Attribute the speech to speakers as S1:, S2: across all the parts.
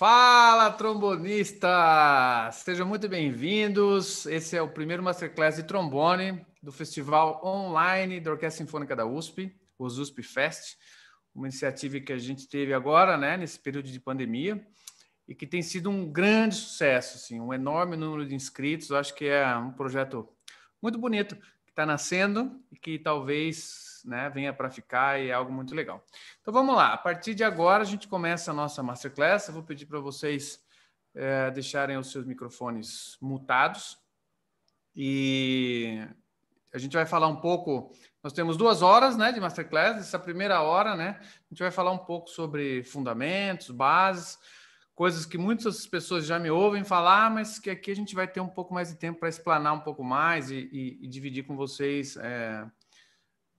S1: Fala, trombonistas! Sejam muito bem-vindos. Esse é o primeiro Masterclass de trombone do Festival Online da Orquestra Sinfônica da USP, o USP Fest, uma iniciativa que a gente teve agora, né, nesse período de pandemia, e que tem sido um grande sucesso, assim, um enorme número de inscritos. Eu acho que é um projeto muito bonito que está nascendo e que talvez né? Venha para ficar e é algo muito legal. Então vamos lá, a partir de agora a gente começa a nossa masterclass. Eu vou pedir para vocês é, deixarem os seus microfones mutados e a gente vai falar um pouco. Nós temos duas horas, né, de masterclass. Essa primeira hora, né, a gente vai falar um pouco sobre fundamentos, bases coisas que muitas pessoas já me ouvem falar, mas que aqui a gente vai ter um pouco mais de tempo para explanar um pouco mais e, e, e dividir com vocês é,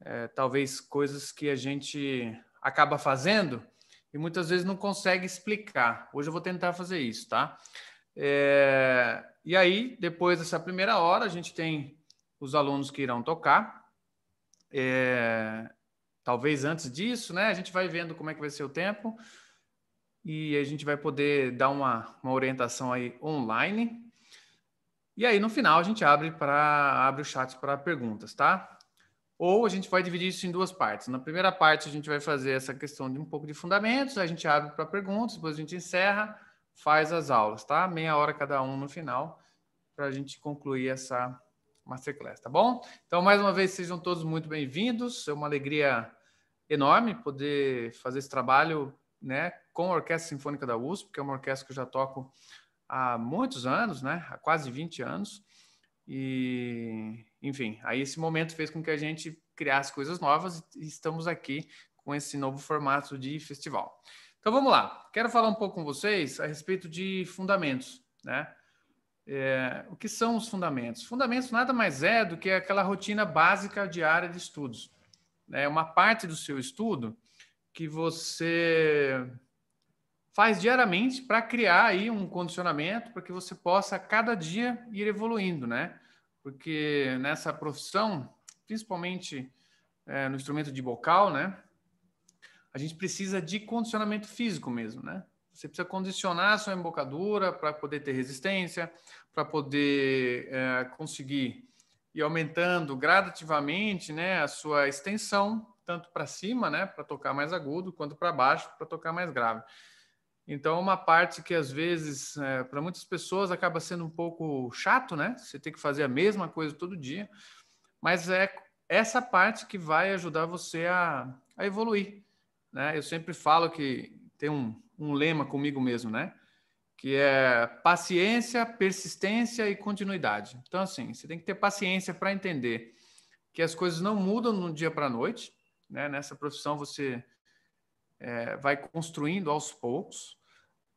S1: é, talvez coisas que a gente acaba fazendo e muitas vezes não consegue explicar. Hoje eu vou tentar fazer isso, tá? É, e aí, depois dessa primeira hora, a gente tem os alunos que irão tocar. É, talvez antes disso, né? A gente vai vendo como é que vai ser o tempo e a gente vai poder dar uma, uma orientação aí online. E aí, no final, a gente abre para abre o chat para perguntas, tá? Ou a gente vai dividir isso em duas partes. Na primeira parte, a gente vai fazer essa questão de um pouco de fundamentos, a gente abre para perguntas, depois a gente encerra, faz as aulas, tá? Meia hora cada um no final, para a gente concluir essa masterclass, tá bom? Então, mais uma vez, sejam todos muito bem-vindos. É uma alegria enorme poder fazer esse trabalho né, com a Orquestra Sinfônica da USP, que é uma orquestra que eu já toco há muitos anos, né, há quase 20 anos. E enfim, aí esse momento fez com que a gente criasse coisas novas e estamos aqui com esse novo formato de festival. Então vamos lá, quero falar um pouco com vocês a respeito de fundamentos, né? É, o que são os fundamentos? Fundamentos nada mais é do que aquela rotina básica diária de estudos. Né? É uma parte do seu estudo que você faz diariamente para criar aí um condicionamento para que você possa a cada dia ir evoluindo, né? porque nessa profissão, principalmente é, no instrumento de bocal, né? A gente precisa de condicionamento físico mesmo, né? Você precisa condicionar a sua embocadura para poder ter resistência, para poder é, conseguir ir aumentando gradativamente né, a sua extensão, tanto para cima, né, para tocar mais agudo, quanto para baixo, para tocar mais grave. Então, uma parte que às vezes, é, para muitas pessoas, acaba sendo um pouco chato, né? Você tem que fazer a mesma coisa todo dia, mas é essa parte que vai ajudar você a, a evoluir, né? Eu sempre falo que tem um, um lema comigo mesmo, né? Que é paciência, persistência e continuidade. Então, assim, você tem que ter paciência para entender que as coisas não mudam de um dia para a noite, né? Nessa profissão você é, vai construindo aos poucos,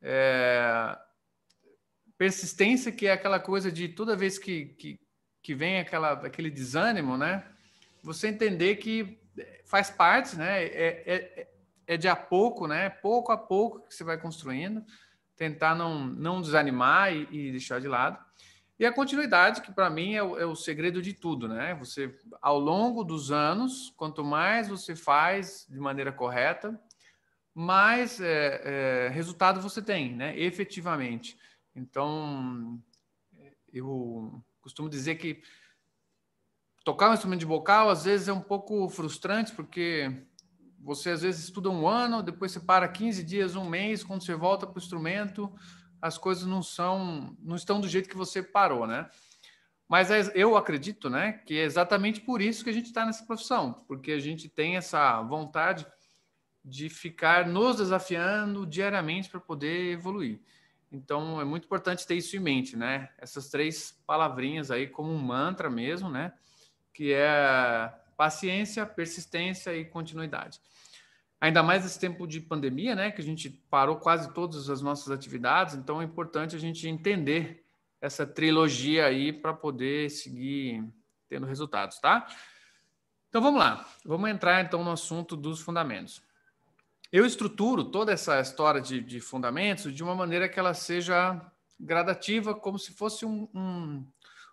S1: é... Persistência, que é aquela coisa de toda vez que, que, que vem aquela, aquele desânimo, né? Você entender que faz parte, né? É, é, é, é de a pouco, né? Pouco a pouco que você vai construindo, tentar não, não desanimar e, e deixar de lado. E a continuidade, que para mim é o, é o, segredo de tudo, né? Você, ao longo dos anos, quanto mais você faz de maneira correta, mais é, é, resultado você tem, né? efetivamente. Então, eu costumo dizer que tocar um instrumento de vocal às vezes é um pouco frustrante, porque você às vezes estuda um ano, depois você para 15 dias, um mês, quando você volta para o instrumento, as coisas não são, não estão do jeito que você parou, né? Mas é, eu acredito, né, que é exatamente por isso que a gente está nessa profissão, porque a gente tem essa vontade de ficar nos desafiando diariamente para poder evoluir. Então, é muito importante ter isso em mente, né? Essas três palavrinhas aí como um mantra mesmo, né? Que é paciência, persistência e continuidade. Ainda mais nesse tempo de pandemia, né? Que a gente parou quase todas as nossas atividades, então é importante a gente entender essa trilogia aí para poder seguir tendo resultados, tá? Então vamos lá, vamos entrar então no assunto dos fundamentos. Eu estruturo toda essa história de, de fundamentos de uma maneira que ela seja gradativa, como se fosse um, um,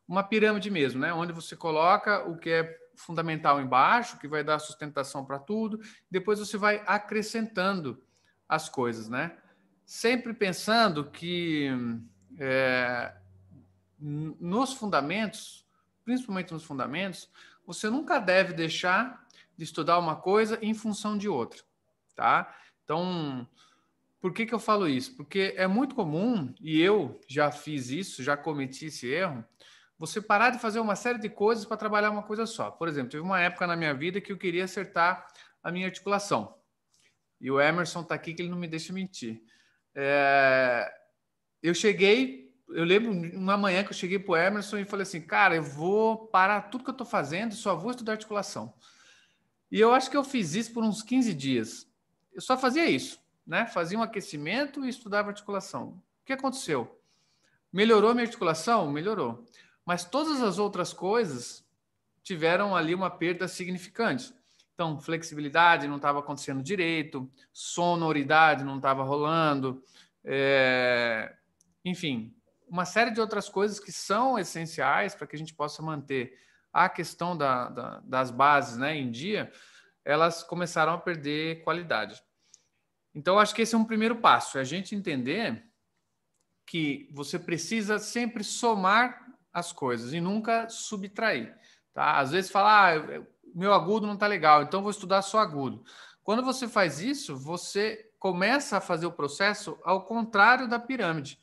S1: uma pirâmide mesmo, né? onde você coloca o que é fundamental embaixo, que vai dar sustentação para tudo, depois você vai acrescentando as coisas, né? Sempre pensando que é, nos fundamentos, principalmente nos fundamentos, você nunca deve deixar de estudar uma coisa em função de outra tá? Então, por que, que eu falo isso? Porque é muito comum, e eu já fiz isso, já cometi esse erro, você parar de fazer uma série de coisas para trabalhar uma coisa só. Por exemplo, teve uma época na minha vida que eu queria acertar a minha articulação. E o Emerson está aqui que ele não me deixa mentir. É... Eu cheguei, eu lembro uma manhã que eu cheguei para o Emerson e falei assim, cara, eu vou parar tudo que eu estou fazendo e só vou estudar articulação. E eu acho que eu fiz isso por uns 15 dias eu só fazia isso, né? Fazia um aquecimento e estudava articulação. O que aconteceu? Melhorou minha articulação? Melhorou. Mas todas as outras coisas tiveram ali uma perda significante. Então, flexibilidade não estava acontecendo direito, sonoridade não estava rolando, é... enfim, uma série de outras coisas que são essenciais para que a gente possa manter a questão da, da, das bases né, em dia elas começaram a perder qualidade. Então, acho que esse é um primeiro passo, é a gente entender que você precisa sempre somar as coisas e nunca subtrair. Tá? Às vezes fala, ah, meu agudo não está legal, então vou estudar só agudo. Quando você faz isso, você começa a fazer o processo ao contrário da pirâmide.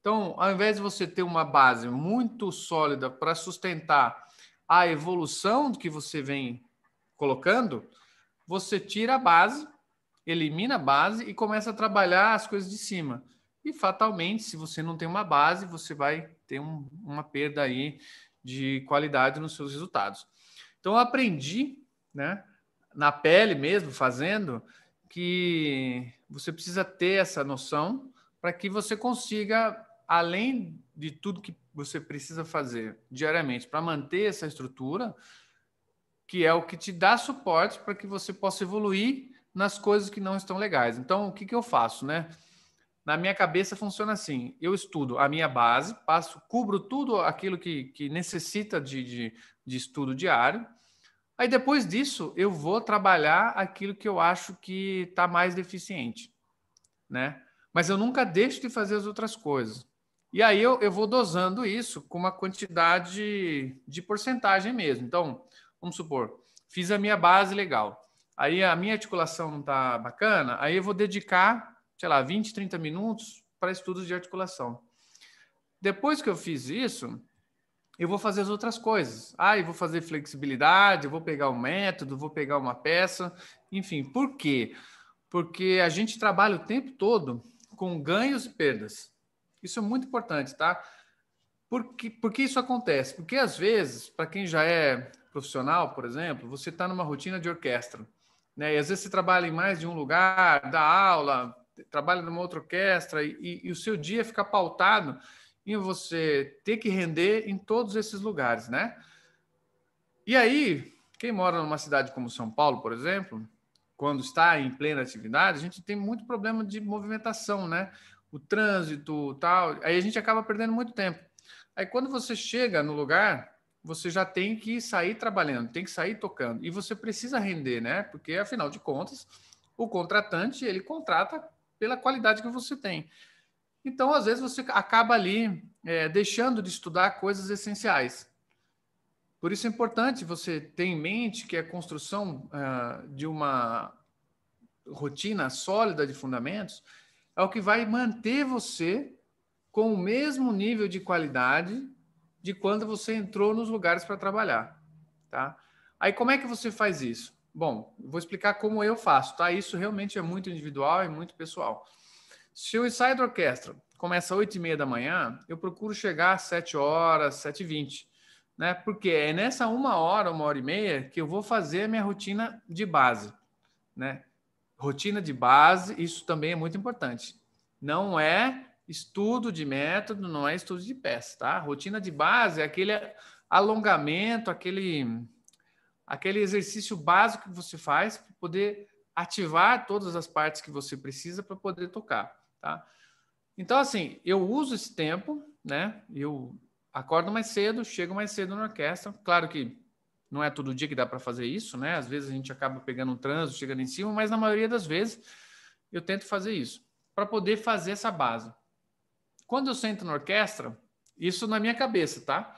S1: Então, ao invés de você ter uma base muito sólida para sustentar a evolução que você vem colocando, você tira a base, elimina a base e começa a trabalhar as coisas de cima. E fatalmente, se você não tem uma base, você vai ter um, uma perda aí de qualidade nos seus resultados. Então, eu aprendi, né, na pele mesmo, fazendo, que você precisa ter essa noção para que você consiga, além de tudo que você precisa fazer diariamente para manter essa estrutura, que é o que te dá suporte para que você possa evoluir nas coisas que não estão legais. Então, o que, que eu faço, né? Na minha cabeça funciona assim: eu estudo a minha base, passo, cubro tudo aquilo que, que necessita de, de, de estudo diário. Aí depois disso, eu vou trabalhar aquilo que eu acho que está mais deficiente, né? Mas eu nunca deixo de fazer as outras coisas. E aí eu, eu vou dosando isso com uma quantidade de porcentagem mesmo. Então, vamos supor, fiz a minha base legal. Aí a minha articulação não está bacana, aí eu vou dedicar, sei lá, 20, 30 minutos para estudos de articulação. Depois que eu fiz isso, eu vou fazer as outras coisas. Ah, eu vou fazer flexibilidade, vou pegar um método, vou pegar uma peça, enfim. Por quê? Porque a gente trabalha o tempo todo com ganhos e perdas. Isso é muito importante, tá? Por que, por que isso acontece? Porque às vezes, para quem já é profissional, por exemplo, você está numa rotina de orquestra. Né? E às vezes você trabalha em mais de um lugar, dá aula, trabalha numa outra orquestra, e, e o seu dia fica pautado em você ter que render em todos esses lugares, né? E aí, quem mora numa cidade como São Paulo, por exemplo, quando está em plena atividade, a gente tem muito problema de movimentação, né? O trânsito, tal, aí a gente acaba perdendo muito tempo. Aí quando você chega no lugar, você já tem que sair trabalhando, tem que sair tocando. E você precisa render, né? Porque, afinal de contas, o contratante, ele contrata pela qualidade que você tem. Então, às vezes, você acaba ali é, deixando de estudar coisas essenciais. Por isso é importante você ter em mente que a construção uh, de uma rotina sólida de fundamentos é o que vai manter você com o mesmo nível de qualidade de quando você entrou nos lugares para trabalhar, tá? Aí como é que você faz isso? Bom, vou explicar como eu faço, tá? Isso realmente é muito individual e muito pessoal. Se o ensaio da orquestra começa às 8 e meia da manhã, eu procuro chegar às 7 horas, 7 e 20, né? Porque é nessa uma hora, uma hora e meia que eu vou fazer a minha rotina de base, né? Rotina de base, isso também é muito importante. Não é Estudo de método não é estudo de peça, tá? Rotina de base é aquele alongamento, aquele, aquele exercício básico que você faz para poder ativar todas as partes que você precisa para poder tocar, tá? Então, assim, eu uso esse tempo, né? Eu acordo mais cedo, chego mais cedo na orquestra. Claro que não é todo dia que dá para fazer isso, né? Às vezes a gente acaba pegando um trânsito, chegando em cima, mas na maioria das vezes eu tento fazer isso para poder fazer essa base. Quando eu sento na orquestra, isso na minha cabeça, tá?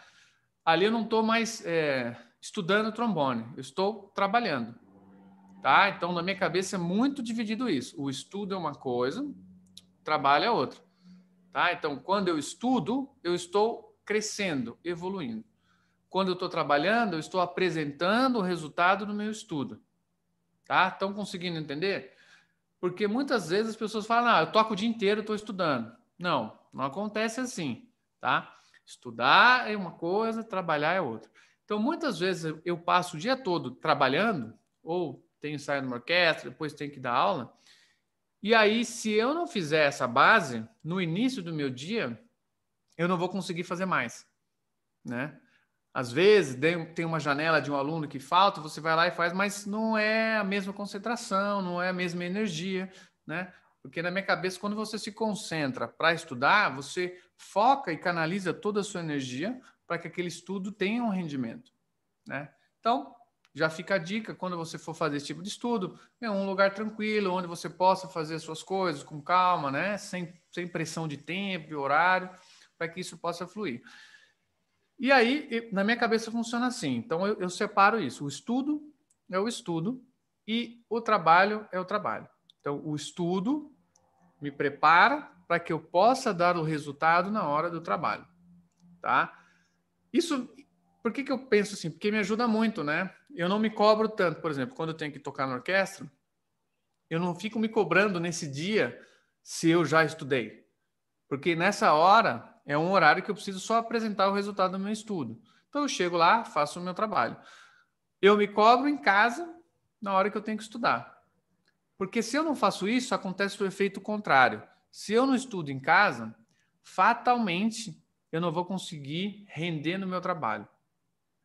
S1: Ali eu não estou mais é, estudando trombone, eu estou trabalhando, tá? Então na minha cabeça é muito dividido isso. O estudo é uma coisa, o trabalho é outra, tá? Então quando eu estudo, eu estou crescendo, evoluindo. Quando eu estou trabalhando, eu estou apresentando o resultado do meu estudo, tá? Estão conseguindo entender? Porque muitas vezes as pessoas falam, ah, eu toco o dia inteiro, estou estudando. Não, não acontece assim, tá? Estudar é uma coisa, trabalhar é outra. Então, muitas vezes eu passo o dia todo trabalhando, ou tenho saído numa orquestra, depois tenho que dar aula. E aí, se eu não fizer essa base, no início do meu dia, eu não vou conseguir fazer mais, né? Às vezes tem uma janela de um aluno que falta, você vai lá e faz, mas não é a mesma concentração, não é a mesma energia, né? Porque na minha cabeça, quando você se concentra para estudar, você foca e canaliza toda a sua energia para que aquele estudo tenha um rendimento. Né? Então, já fica a dica quando você for fazer esse tipo de estudo, é um lugar tranquilo, onde você possa fazer as suas coisas com calma, né? sem, sem pressão de tempo e horário, para que isso possa fluir. E aí, na minha cabeça funciona assim. Então, eu, eu, separo isso. O estudo é o estudo e o trabalho é o trabalho. Então, o estudo me prepara para que eu possa dar o resultado na hora do trabalho, tá? Isso, por que, que eu penso assim? Porque me ajuda muito, né? Eu não me cobro tanto, por exemplo, quando eu tenho que tocar na orquestra, eu não fico me cobrando nesse dia se eu já estudei, porque nessa hora é um horário que eu preciso só apresentar o resultado do meu estudo. Então eu chego lá, faço o meu trabalho. Eu me cobro em casa na hora que eu tenho que estudar. Porque se eu não faço isso, acontece o efeito contrário. Se eu não estudo em casa, fatalmente eu não vou conseguir render no meu trabalho.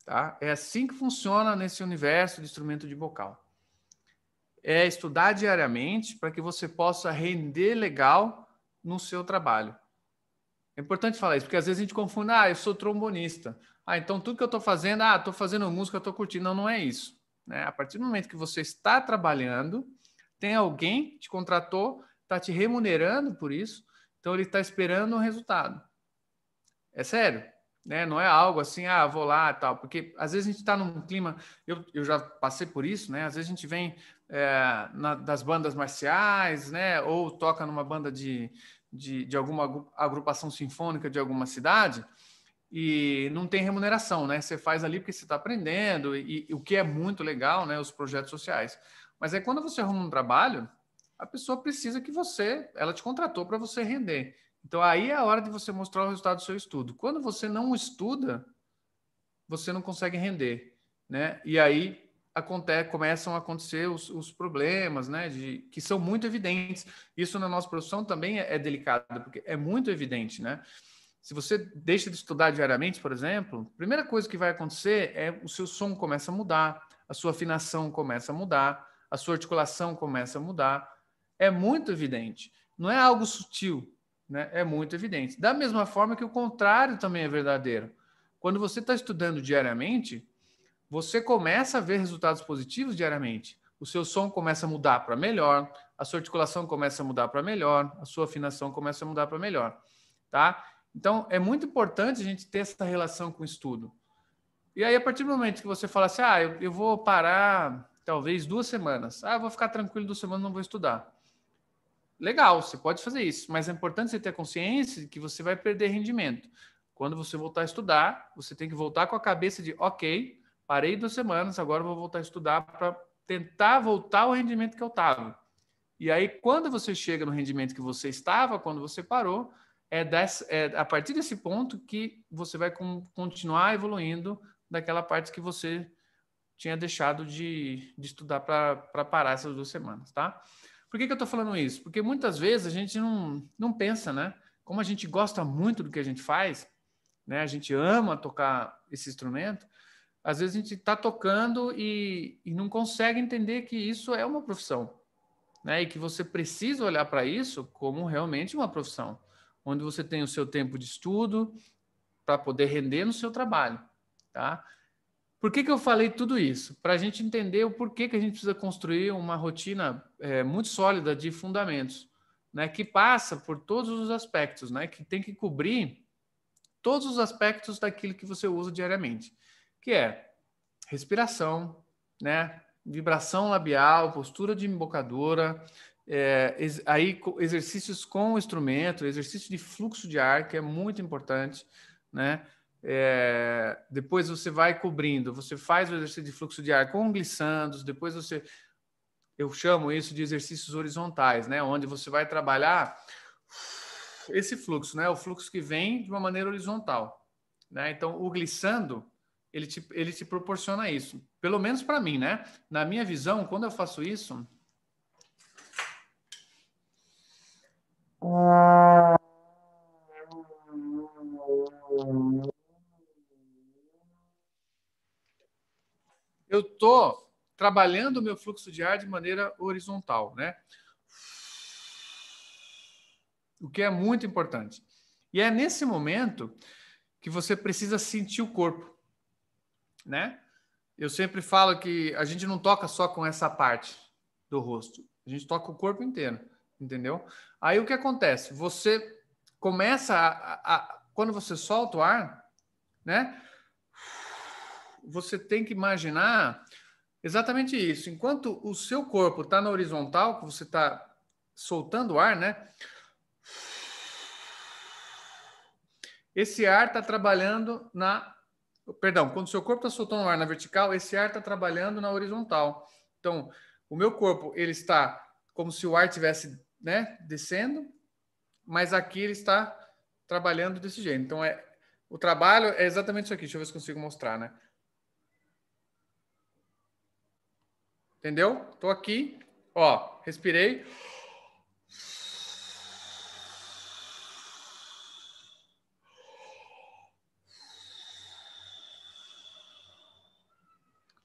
S1: Tá? É assim que funciona nesse universo de instrumento de bocal. É estudar diariamente para que você possa render legal no seu trabalho. É importante falar isso, porque às vezes a gente confunde, ah, eu sou trombonista. Ah, então tudo que eu estou fazendo, ah, estou fazendo música, estou curtindo. Não, não é isso. Né? A partir do momento que você está trabalhando, tem alguém que te contratou, está te remunerando por isso, então ele está esperando um resultado. É sério, né? Não é algo assim, ah, vou lá tal, porque às vezes a gente está num clima, eu, eu já passei por isso, né? Às vezes a gente vem é, na, das bandas marciais, né? Ou toca numa banda de, de, de alguma agrupação sinfônica de alguma cidade e não tem remuneração, né? Você faz ali porque você está aprendendo e, e, o que é muito legal, né? Os projetos sociais. Mas é quando você arruma um trabalho, a pessoa precisa que você, ela te contratou para você render. Então aí é a hora de você mostrar o resultado do seu estudo. Quando você não estuda, você não consegue render, né? E aí acontece, começam a acontecer os, os problemas, né? De, que são muito evidentes. Isso na nossa profissão também é, é delicado, porque é muito evidente, né? Se você deixa de estudar diariamente, por exemplo, a primeira coisa que vai acontecer é o seu som começa a mudar, a sua afinação começa a mudar, a sua articulação começa a mudar. É muito evidente, não é algo sutil, né? é muito evidente. Da mesma forma que o contrário também é verdadeiro. Quando você está estudando diariamente, você começa a ver resultados positivos diariamente. O seu som começa a mudar para melhor, a sua articulação começa a mudar para melhor, a sua afinação começa a mudar para melhor, tá? Então, é muito importante a gente ter essa relação com o estudo. E aí, a partir do momento que você fala assim, ah, eu, eu vou parar talvez duas semanas. Ah, vou ficar tranquilo duas semanas, não vou estudar. Legal, você pode fazer isso, mas é importante você ter consciência de que você vai perder rendimento. Quando você voltar a estudar, você tem que voltar com a cabeça de, ok, parei duas semanas, agora vou voltar a estudar para tentar voltar ao rendimento que eu estava. E aí, quando você chega no rendimento que você estava, quando você parou, é, desse, é a partir desse ponto que você vai com, continuar evoluindo daquela parte que você tinha deixado de, de estudar para parar essas duas semanas, tá? Por que, que eu estou falando isso? Porque muitas vezes a gente não, não pensa, né? Como a gente gosta muito do que a gente faz, né? A gente ama tocar esse instrumento. Às vezes a gente está tocando e, e não consegue entender que isso é uma profissão, né? E que você precisa olhar para isso como realmente uma profissão, onde você tem o seu tempo de estudo para poder render no seu trabalho, tá? Por que, que eu falei tudo isso? Para a gente entender o porquê que a gente precisa construir uma rotina é, muito sólida de fundamentos, né, que passa por todos os aspectos, né, que tem que cobrir todos os aspectos daquilo que você usa diariamente, que é respiração, né, vibração labial, postura de embocadura, é, ex, aí exercícios com o instrumento, exercício de fluxo de ar, que é muito importante, né? É, depois você vai cobrindo, você faz o exercício de fluxo de ar com glissandos, depois você. Eu chamo isso de exercícios horizontais, né? Onde você vai trabalhar esse fluxo, né? O fluxo que vem de uma maneira horizontal, né? Então, o glissando, ele te, ele te proporciona isso. Pelo menos para mim, né? Na minha visão, quando eu faço isso. Ah. eu estou trabalhando o meu fluxo de ar de maneira horizontal, né? O que é muito importante. E é nesse momento que você precisa sentir o corpo, né? Eu sempre falo que a gente não toca só com essa parte do rosto, a gente toca o corpo inteiro, entendeu? Aí o que acontece? Você começa a, a, a quando você solta o ar, né? você tem que imaginar exatamente isso. Enquanto o seu corpo está na horizontal, que você está soltando ar, né? Esse ar está trabalhando na. Perdão, quando o seu corpo está soltando ar na vertical, esse ar está trabalhando na horizontal. Então, o meu corpo ele está como se o ar estivesse né, descendo, mas aqui ele está trabalhando desse jeito. Então, é, o trabalho é exatamente isso aqui. Deixa eu ver se consigo mostrar, né? Entendeu? Tô aqui, ó, respirei.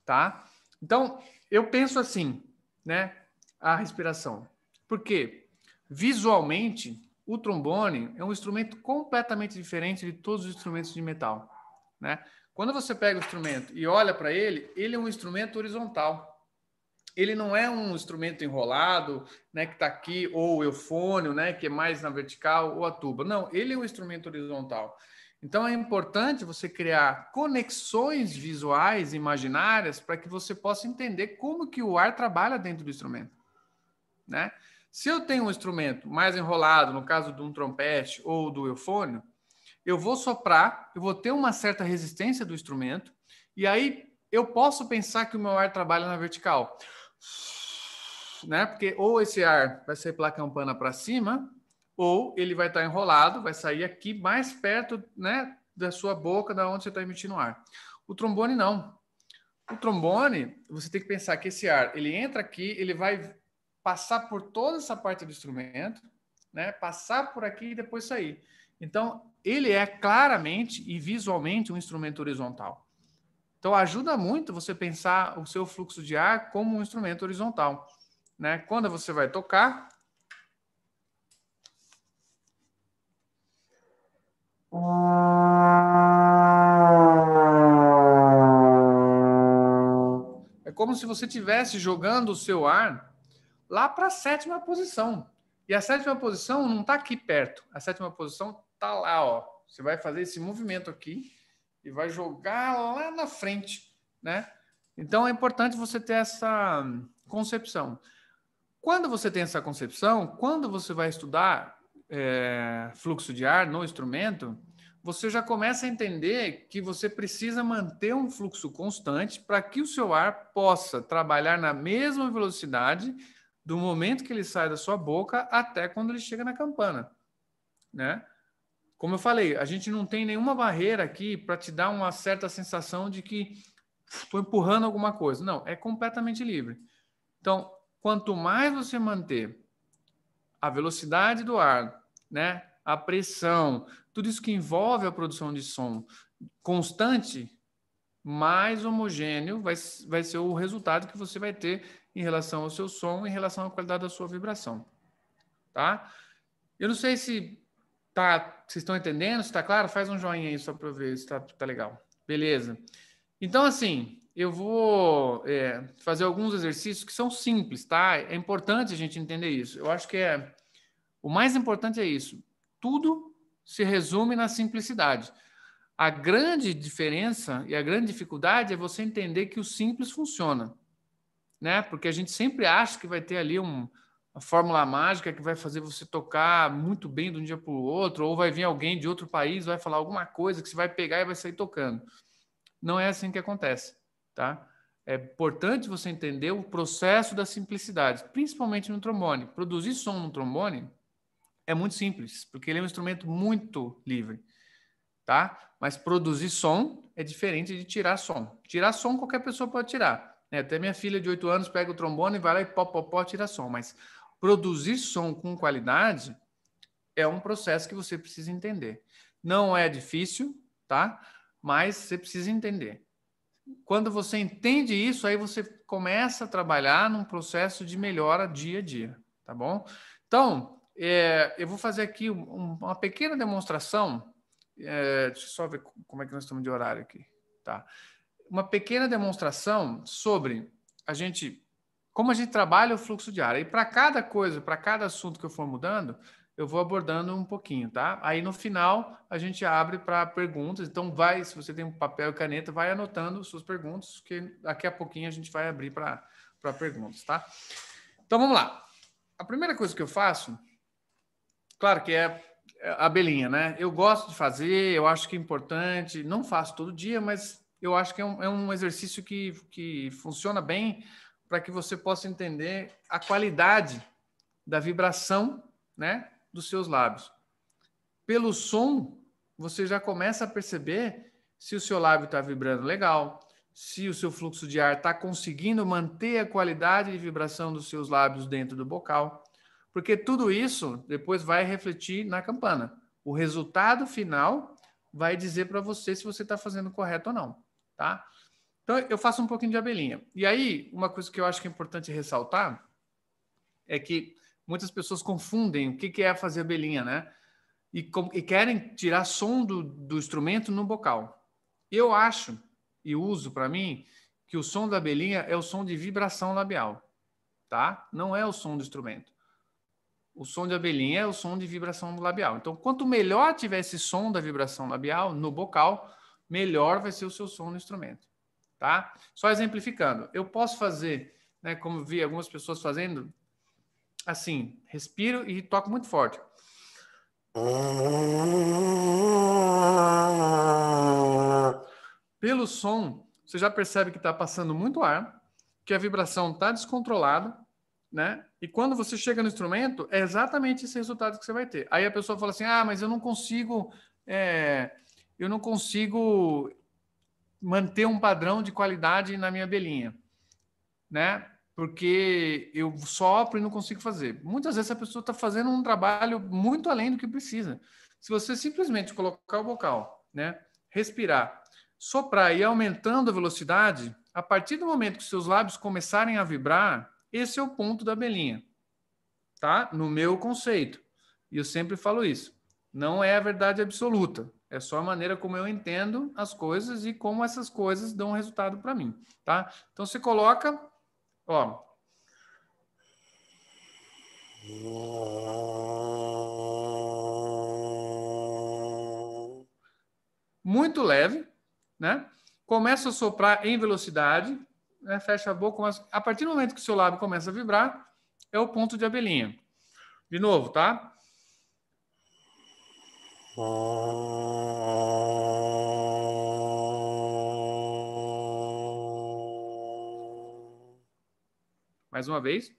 S1: Tá? Então, eu penso assim, né? A respiração. Porque visualmente, o trombone é um instrumento completamente diferente de todos os instrumentos de metal, né? Quando você pega o instrumento e olha para ele, ele é um instrumento horizontal ele não é um instrumento enrolado, né, que está aqui, ou eufônio, né, que é mais na vertical, ou a tuba. Não, ele é um instrumento horizontal. Então é importante você criar conexões visuais, imaginárias, para que você possa entender como que o ar trabalha dentro do instrumento, né? Se eu tenho um instrumento mais enrolado, no caso de um trompete ou do eufônio, eu vou soprar, eu vou ter uma certa resistência do instrumento, e aí eu posso pensar que o meu ar trabalha na vertical né? Porque ou esse ar vai sair pela campana para cima, ou ele vai estar tá enrolado, vai sair aqui mais perto, né, da sua boca, da onde você está emitindo o ar. O trombone não. O trombone, você tem que pensar que esse ar, ele entra aqui, ele vai passar por toda essa parte do instrumento, né? Passar por aqui e depois sair. Então, ele é claramente e visualmente um instrumento horizontal. Então, ajuda muito você pensar o seu fluxo de ar como um instrumento horizontal. Né? Quando você vai tocar. É como se você estivesse jogando o seu ar lá para a sétima posição. E a sétima posição não está aqui perto. A sétima posição está lá, ó. Você vai fazer esse movimento aqui e vai jogar lá na frente, né? Então é importante você ter essa concepção. Quando você tem essa concepção, quando você vai estudar é, fluxo de ar no instrumento, você já começa a entender que você precisa manter um fluxo constante para que o seu ar possa trabalhar na mesma velocidade do momento que ele sai da sua boca até quando ele chega na campana, né? como eu falei, a gente não tem nenhuma barreira aqui para te dar uma certa sensação de que estou empurrando alguma coisa. Não, é completamente livre. Então, quanto mais você manter a velocidade do ar, né, a pressão, tudo isso que envolve a produção de som constante, mais homogêneo vai, vai ser o resultado que você vai ter em relação ao seu som, em relação à qualidade da sua vibração. Tá? Eu não sei se Tá, vocês estão entendendo? Está claro? Faz um joinha aí só para ver se está tá legal. Beleza. Então, assim, eu vou é, fazer alguns exercícios que são simples, tá? É importante a gente entender isso. Eu acho que é o mais importante é isso. Tudo se resume na simplicidade. A grande diferença e a grande dificuldade é você entender que o simples funciona, né? Porque a gente sempre acha que vai ter ali um, a fórmula mágica que vai fazer você tocar muito bem de um dia para o outro, ou vai vir alguém de outro país, vai falar alguma coisa que você vai pegar e vai sair tocando. Não é assim que acontece, tá? É importante você entender o processo da simplicidade, principalmente no trombone. Produzir som no trombone é muito simples, porque ele é um instrumento muito livre, tá? Mas produzir som é diferente de tirar som. Tirar som qualquer pessoa pode tirar. Né? Até minha filha de 8 anos pega o trombone e vai lá e pó, pó, pó, tira som. Mas produzir som com qualidade é um processo que você precisa entender. Não é difícil, tá? Mas você precisa entender. Quando você entende isso, aí você começa a trabalhar num processo de melhora dia a dia, tá bom? Então, é, eu vou fazer aqui uma pequena demonstração. É, deixa eu só ver como é que nós estamos de horário aqui, tá? Uma pequena demonstração sobre a gente como a gente trabalha o fluxo de ar E para cada coisa, para cada assunto que eu for mudando, eu vou abordando um pouquinho, tá? Aí no final a gente abre para perguntas. Então vai, se você tem um papel e caneta, vai anotando suas perguntas, que daqui a pouquinho a gente vai abrir para perguntas, tá? Então vamos lá. A primeira coisa que eu faço, claro que é, é a belinha, né? Eu gosto de fazer, eu acho que é importante, não faço todo dia, mas eu acho que é um, é um exercício que, que funciona bem para que você possa entender a qualidade da vibração né, dos seus lábios. Pelo som, você já começa a perceber se o seu lábio está vibrando legal, se o seu fluxo de ar está conseguindo manter a qualidade de vibração dos seus lábios dentro do bocal, porque tudo isso depois vai refletir na campana. O resultado final vai dizer para você se você está fazendo correto ou não, tá? Então, eu faço um pouquinho de abelhinha. E aí, uma coisa que eu acho que é importante ressaltar é que muitas pessoas confundem o que é fazer abelhinha, né? E, com, e querem tirar som do, do instrumento no bocal. Eu acho e uso para mim que o som da abelhinha é o som de vibração labial, tá? Não é o som do instrumento. O som de abelhinha é o som de vibração labial. Então, quanto melhor tiver esse som da vibração labial no bocal, melhor vai ser o seu som no instrumento tá? Só exemplificando, eu posso fazer, né, como vi algumas pessoas fazendo, assim, respiro e toco muito forte. Pelo som, você já percebe que está passando muito ar, que a vibração está descontrolada, né? E quando você chega no instrumento, é exatamente esse resultado que você vai ter. Aí a pessoa fala assim: ah, mas eu não consigo, é, eu não consigo manter um padrão de qualidade na minha belinha, né? Porque eu sopro e não consigo fazer. Muitas vezes a pessoa está fazendo um trabalho muito além do que precisa. Se você simplesmente colocar o bocal, né? Respirar, soprar e aumentando a velocidade, a partir do momento que seus lábios começarem a vibrar, esse é o ponto da belinha, tá? No meu conceito. E eu sempre falo isso. Não é a verdade absoluta. É só a maneira como eu entendo as coisas e como essas coisas dão resultado para mim, tá? Então você coloca, ó. Muito leve, né? Começa a soprar em velocidade, né? fecha a boca, começa... a partir do momento que o seu lábio começa a vibrar, é o ponto de abelhinha. De novo, tá? Mais uma vez.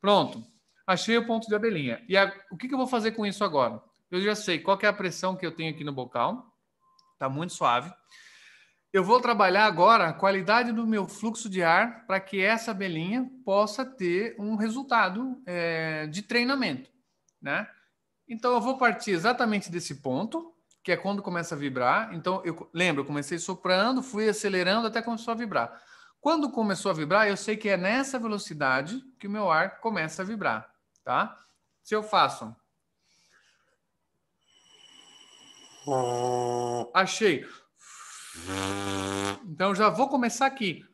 S1: Pronto. Achei o ponto de abelhinha. E a, o que, que eu vou fazer com isso agora? Eu já sei qual é a pressão que eu tenho aqui no bocal. Está muito suave. Eu vou trabalhar agora a qualidade do meu fluxo de ar para que essa abelhinha possa ter um resultado é, de treinamento, né? Então eu vou partir exatamente desse ponto, que é quando começa a vibrar. Então eu lembro, eu comecei soprando, fui acelerando até começou a vibrar. Quando começou a vibrar, eu sei que é nessa velocidade que o meu ar começa a vibrar, tá? Se eu faço hum. Achei. Então já vou começar aqui.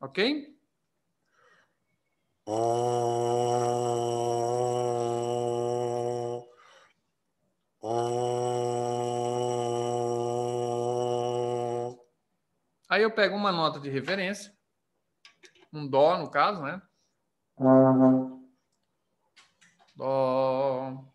S1: Ok? Aí eu pego uma nota de referência, um dó no caso, né? Dó.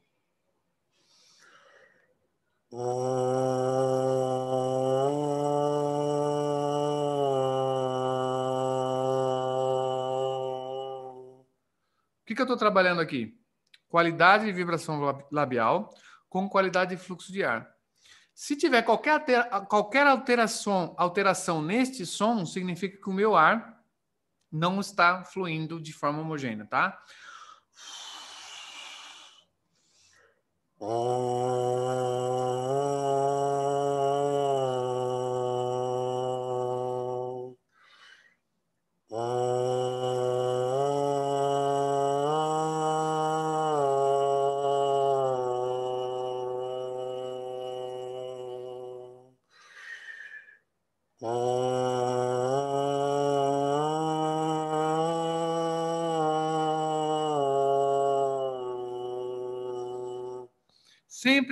S1: estou trabalhando aqui? Qualidade de vibração labial com qualidade de fluxo de ar. Se tiver qualquer, altera, qualquer alteração, alteração neste som, significa que o meu ar não está fluindo de forma homogênea, tá?
S2: Oh.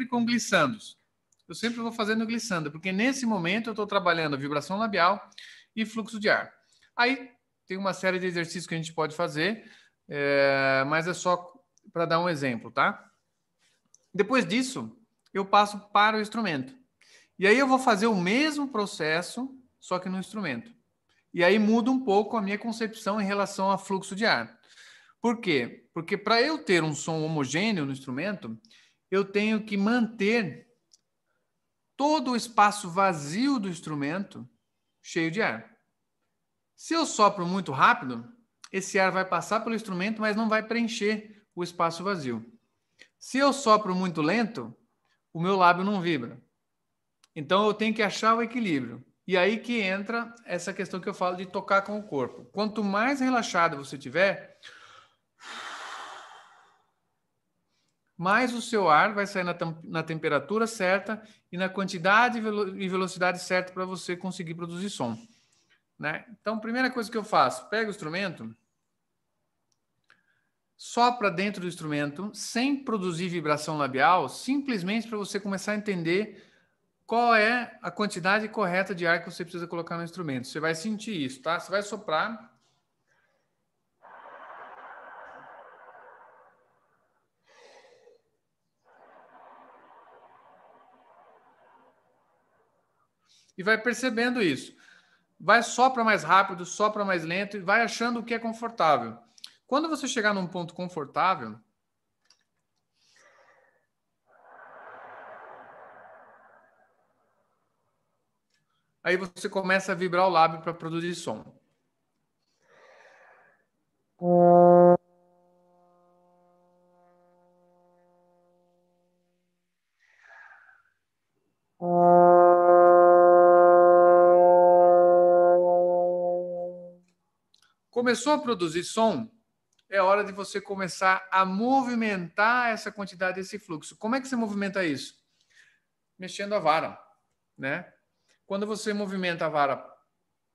S1: sempre com glissandos. Eu sempre vou fazendo glissando, porque nesse momento eu estou trabalhando a vibração labial e fluxo de ar. Aí tem uma série de exercícios que a gente pode fazer, é, mas é só para dar um exemplo, tá? Depois disso, eu passo para o instrumento. E aí eu vou fazer o mesmo processo, só que no instrumento. E aí muda um pouco a minha concepção em relação a fluxo de ar. Por quê? Porque para eu ter um som homogêneo no instrumento, eu tenho que manter todo o espaço vazio do instrumento cheio de ar. Se eu sopro muito rápido, esse ar vai passar pelo instrumento, mas não vai preencher o espaço vazio. Se eu sopro muito lento, o meu lábio não vibra. Então eu tenho que achar o equilíbrio. E aí que entra essa questão que eu falo de tocar com o corpo. Quanto mais relaxado você tiver, mais o seu ar vai sair na, na temperatura certa e na quantidade e, velo e velocidade certa para você conseguir produzir som. Né? Então, primeira coisa que eu faço, pego o instrumento, sopra dentro do instrumento, sem produzir vibração labial, simplesmente para você começar a entender qual é a quantidade correta de ar que você precisa colocar no instrumento. Você vai sentir isso, tá? Você vai soprar e vai percebendo isso. Vai só para mais rápido, só para mais lento e vai achando o que é confortável. Quando você chegar num ponto confortável, aí você começa a vibrar o lábio para produzir som. Ah, Começou a produzir som, é hora de você começar a movimentar essa quantidade, esse fluxo. Como é que você movimenta isso? Mexendo a vara, né? Quando você movimenta a vara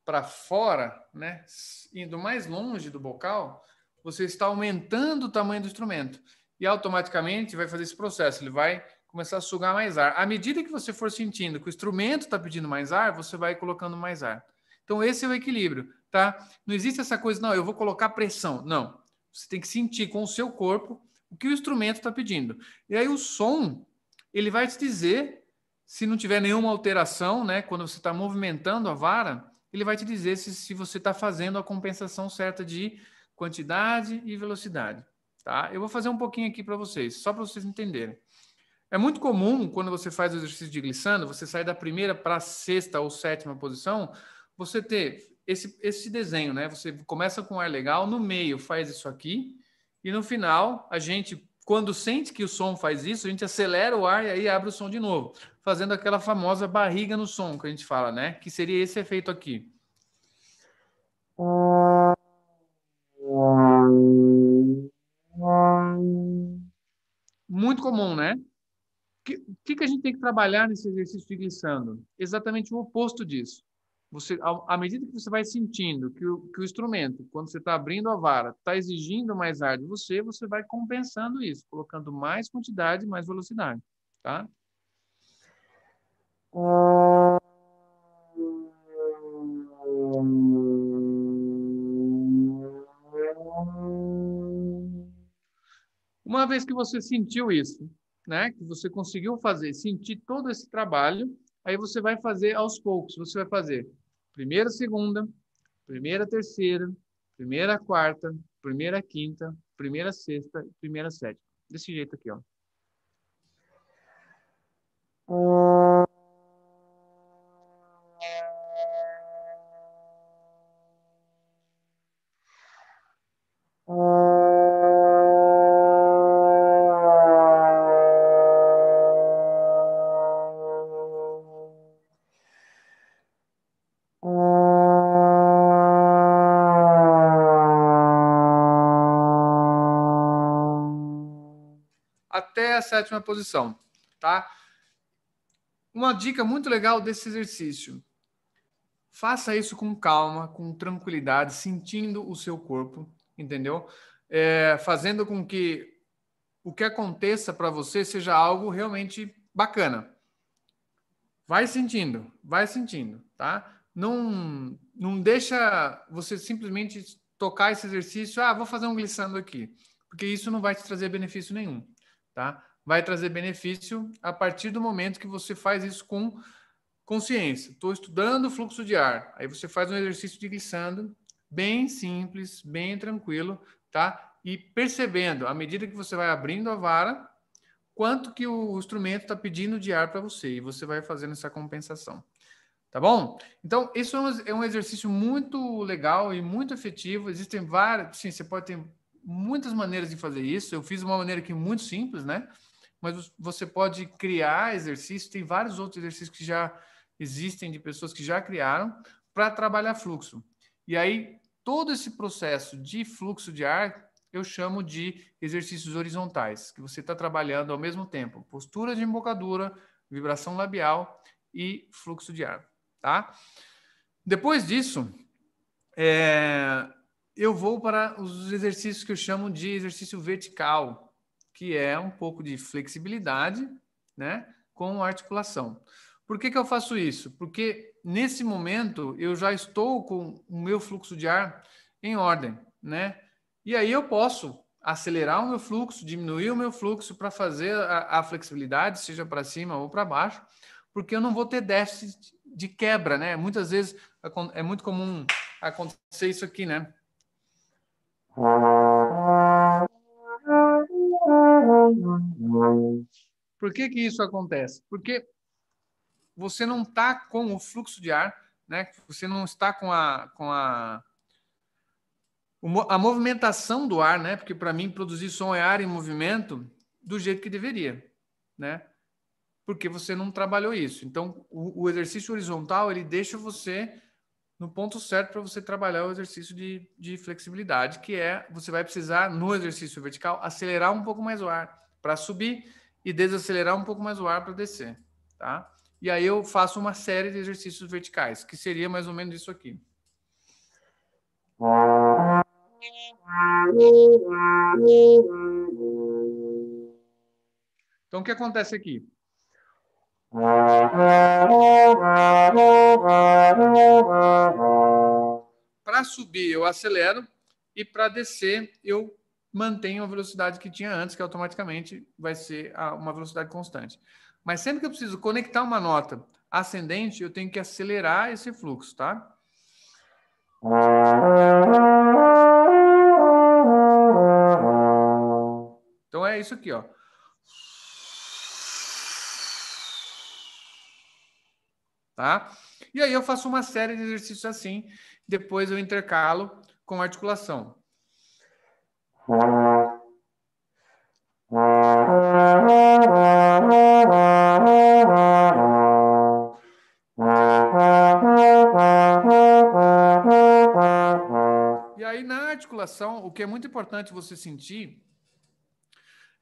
S1: para fora, né, indo mais longe do bocal, você está aumentando o tamanho do instrumento e automaticamente vai fazer esse processo, ele vai começar a sugar mais ar. À medida que você for sentindo que o instrumento está pedindo mais ar, você vai colocando mais ar. Então esse é o equilíbrio tá? Não existe essa coisa, não, eu vou colocar pressão. Não. Você tem que sentir com o seu corpo o que o instrumento está pedindo. E aí o som, ele vai te dizer, se não tiver nenhuma alteração, né? Quando você está movimentando a vara, ele vai te dizer se, se você está fazendo a compensação certa de quantidade e velocidade. Tá? Eu vou fazer um pouquinho aqui para vocês, só para vocês entenderem. É muito comum, quando você faz o exercício de glissando, você sai da primeira para a sexta ou sétima posição, você ter esse, esse desenho, né? Você começa com um ar legal, no meio faz isso aqui, e no final a gente, quando sente que o som faz isso, a gente acelera o ar e aí abre o som de novo, fazendo aquela famosa barriga no som que a gente fala, né? Que seria esse efeito aqui.
S2: Muito comum,
S1: né? O que, que, que a gente tem que trabalhar nesse exercício de glissando? Exatamente o oposto disso você, à medida que você vai sentindo que o, que o instrumento, quando você está abrindo a vara, está exigindo mais ar de você, você vai compensando isso, colocando mais quantidade, mais velocidade, tá? Uma vez que você sentiu isso, né, que você conseguiu fazer, sentir todo esse trabalho, aí você vai fazer aos poucos, você vai fazer primeira segunda, primeira terceira, primeira quarta, primeira quinta, primeira sexta e primeira sétima. Desse jeito aqui, ó. Ah, sétima posição, tá? Uma dica muito legal desse exercício. Faça isso com calma, com tranquilidade, sentindo o seu corpo, entendeu? É, fazendo com que o que aconteça para você seja algo realmente bacana. Vai sentindo, vai sentindo, tá? Não, não deixa você simplesmente tocar esse exercício, ah, vou fazer um glissando aqui, porque isso não vai te trazer benefício nenhum, tá? vai trazer benefício a partir do momento que você faz isso com consciência. Estou estudando o fluxo de ar. Aí você faz um exercício de glissando, bem simples, bem tranquilo, tá? E percebendo, à medida que você vai abrindo a vara, quanto que o instrumento está pedindo de ar para você. E você vai fazendo essa compensação. Tá bom? Então, isso é, é um exercício muito legal e muito efetivo. Existem várias, sim, você pode ter muitas maneiras de fazer isso. Eu fiz uma maneira que é muito simples, né? mas você pode criar exercícios, tem vários outros exercícios que já existem de pessoas que já criaram para trabalhar fluxo. E aí todo esse processo de fluxo de ar eu chamo de exercícios horizontais, que você está trabalhando ao mesmo tempo postura de embocadura, vibração labial e fluxo de ar, tá? Depois disso, é, eu vou para os exercícios que eu chamo de exercício vertical, que é um pouco de flexibilidade, né, com articulação. Por que, que eu faço isso? Porque nesse momento eu já estou com o meu fluxo de ar em ordem, né? E aí eu posso acelerar o meu fluxo, diminuir o meu fluxo para fazer a, a, flexibilidade, seja para cima ou para baixo, porque eu não vou ter déficit de quebra, né? Muitas vezes é muito comum acontecer isso aqui, né? Por que, que isso acontece? Porque você não está com o fluxo de ar, né? Você não está com a com a a movimentação do ar, né? Porque para mim produzir som é ar em movimento do jeito que deveria, né? Porque você não trabalhou isso. Então o, o exercício horizontal ele deixa você no ponto certo para você trabalhar o exercício de, de flexibilidade, que é você vai precisar, no exercício vertical, acelerar um pouco mais o ar para subir e desacelerar um pouco mais o ar para descer, tá? E aí eu faço uma série de exercícios verticais, que seria mais ou menos isso aqui. Então, o que acontece aqui?
S2: Para
S1: subir, eu acelero e para descer, eu mantenho a velocidade que tinha antes, que automaticamente vai ser uma velocidade constante. Mas sempre que eu preciso conectar uma nota ascendente, eu tenho que acelerar esse fluxo, tá? Então é isso aqui, ó. tá? E aí eu faço uma série de exercícios assim, depois eu intercalo com articulação. E aí na articulação, o que é muito importante você sentir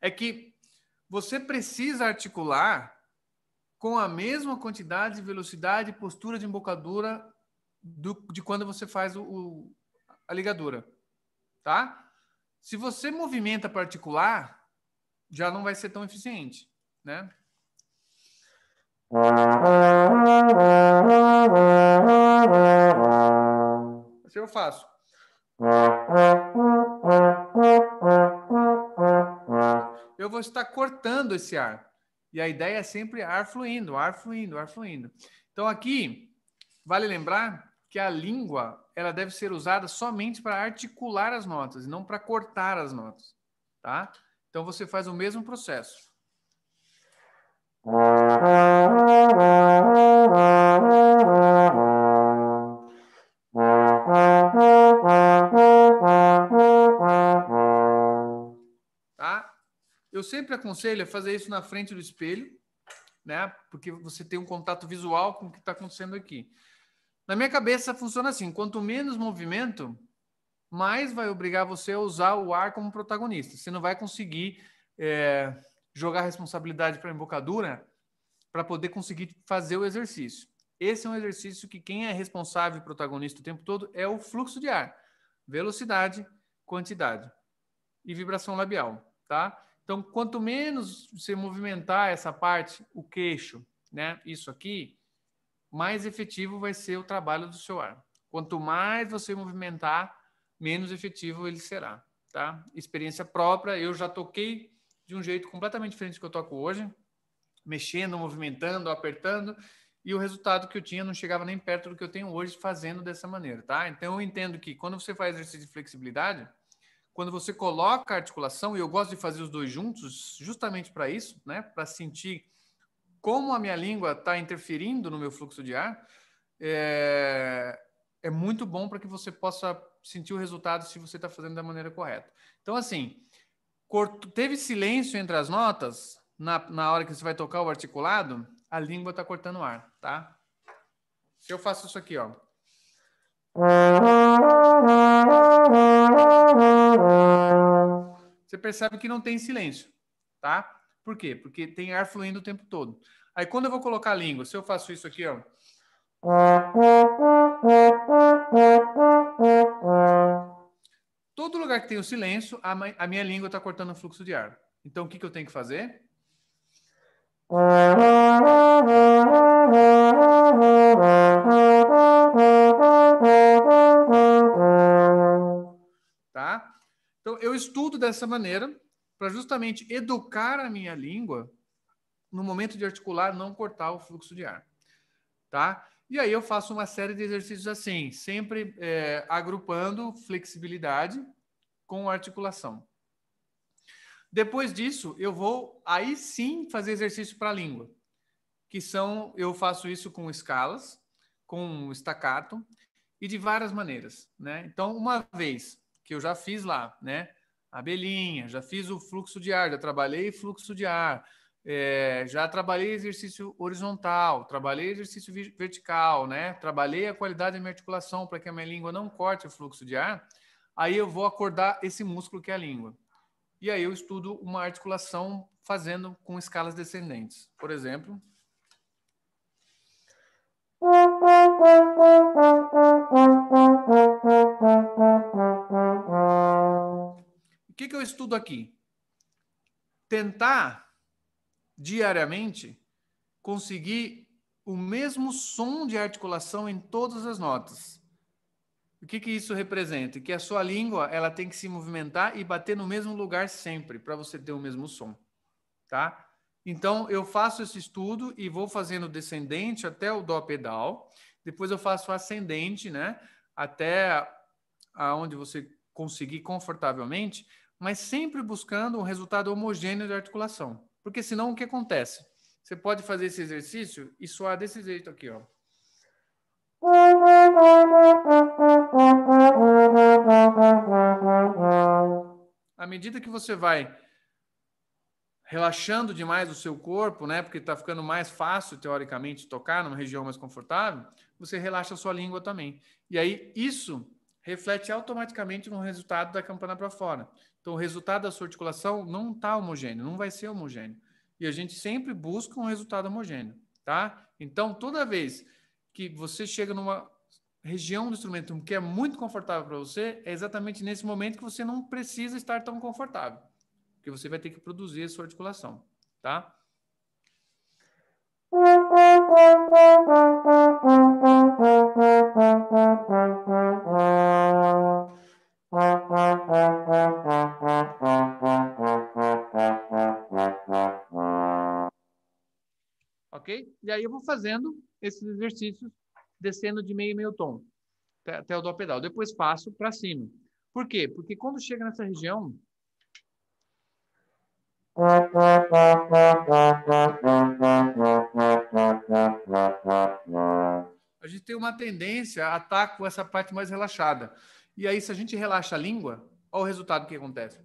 S1: é que você precisa articular com a mesma quantidade de velocidade e postura de embocadura do, de quando você faz o, o, a ligadura, tá? Se você movimenta particular, já não vai ser tão eficiente, né? Assim eu faço. Eu vou estar cortando esse ar. E a ideia é sempre ar fluindo, ar fluindo, ar fluindo. Então aqui vale lembrar que a língua ela deve ser usada somente para articular as notas e não para cortar as notas, tá? Então você faz o mesmo processo. Eu sempre aconselho a fazer isso na frente do espelho, né? Porque você tem um contato visual com o que está acontecendo aqui. Na minha cabeça funciona assim: quanto menos movimento, mais vai obrigar você a usar o ar como protagonista. Você não vai conseguir é, jogar responsabilidade para a embocadura para poder conseguir fazer o exercício. Esse é um exercício que quem é responsável e protagonista o tempo todo é o fluxo de ar, velocidade, quantidade e vibração labial, tá? Então, quanto menos você movimentar essa parte, o queixo, né? Isso aqui, mais efetivo vai ser o trabalho do seu ar. Quanto mais você movimentar, menos efetivo ele será, tá? Experiência própria, eu já toquei de um jeito completamente diferente do que eu toco hoje, mexendo, movimentando, apertando, e o resultado que eu tinha não chegava nem perto do que eu tenho hoje fazendo dessa maneira, tá? Então eu entendo que quando você faz exercício de flexibilidade, quando você coloca a articulação, e eu gosto de fazer os dois juntos, justamente para isso, né? Para sentir como a minha língua está interferindo no meu fluxo de ar, é, é muito bom para que você possa sentir o resultado se você está fazendo da maneira correta. Então, assim, corto, teve silêncio entre as notas, na, na hora que você vai tocar o articulado, a língua está cortando ar, tá? Eu faço isso aqui, ó. você percebe que não tem silêncio, tá? Por quê? Porque tem ar fluindo o tempo todo. Aí quando eu vou colocar a língua, se eu faço isso aqui, ó. Todo lugar que tem o silêncio, a minha língua está cortando o fluxo de ar. Então o que, que eu tenho que fazer? estudo dessa maneira para justamente educar a minha língua no momento de articular, não cortar o fluxo de ar, tá? E aí eu faço uma série de exercícios assim, sempre é, agrupando flexibilidade com articulação. Depois disso, eu vou aí sim fazer exercício para a língua, que são eu faço isso com escalas, com estacato e de várias maneiras, né? Então, uma vez que eu já fiz lá, né? abelhinha, já fiz o fluxo de ar, já trabalhei fluxo de ar, é, já trabalhei exercício horizontal, trabalhei exercício vertical, né? Trabalhei a qualidade da minha articulação para que a minha língua não corte o fluxo de ar. Aí eu vou acordar esse músculo que é a língua. E aí eu estudo uma articulação fazendo com escalas descendentes. Por exemplo, que, que eu estudo aqui? Tentar diariamente conseguir o mesmo som de articulação em todas as notas. O que, que isso representa? Que a sua língua ela tem que se movimentar e bater no mesmo lugar sempre para você ter o mesmo som, tá? Então eu faço esse estudo e vou fazendo descendente até o dó pedal, depois eu faço ascendente, né? Até aonde você conseguir confortavelmente, mas sempre buscando um resultado homogêneo de articulação. Porque senão o que acontece? Você pode fazer esse exercício e soar desse jeito aqui, ó. À medida que você vai relaxando demais o seu corpo, né? Porque está ficando mais fácil, teoricamente, tocar numa região mais confortável, você relaxa a sua língua também. E aí, isso reflete automaticamente no resultado da campana para fora. Então, o resultado da sua articulação não está homogêneo, não vai ser homogêneo. E a gente sempre busca um resultado homogêneo, tá? Então, toda vez que você chega numa região do instrumento que é muito confortável para você, é exatamente nesse momento que você não precisa estar tão confortável, porque você vai ter que produzir a sua articulação, tá?
S2: Música
S1: E aí eu vou fazendo esses exercícios, descendo de meio e meio tom, até o dou o pedal. Depois passo para cima. Por quê? Porque quando chega nessa região, a gente tem uma tendência a estar tá com essa parte mais relaxada. E aí, se a gente relaxa a língua, olha o resultado que acontece.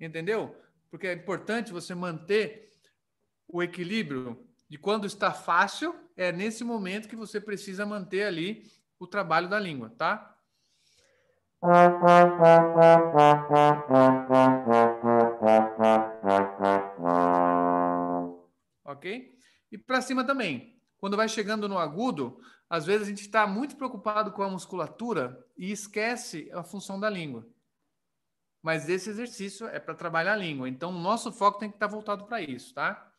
S1: Entendeu? Porque é importante você manter o equilíbrio de quando está fácil, é nesse momento que você precisa manter ali o trabalho da língua, tá? Ok? E para cima também. Quando vai chegando no agudo, às vezes a gente está muito preocupado com a musculatura e esquece a função da língua. Mas esse exercício é para trabalhar a língua. Então, o nosso foco tem que estar tá voltado para isso, tá?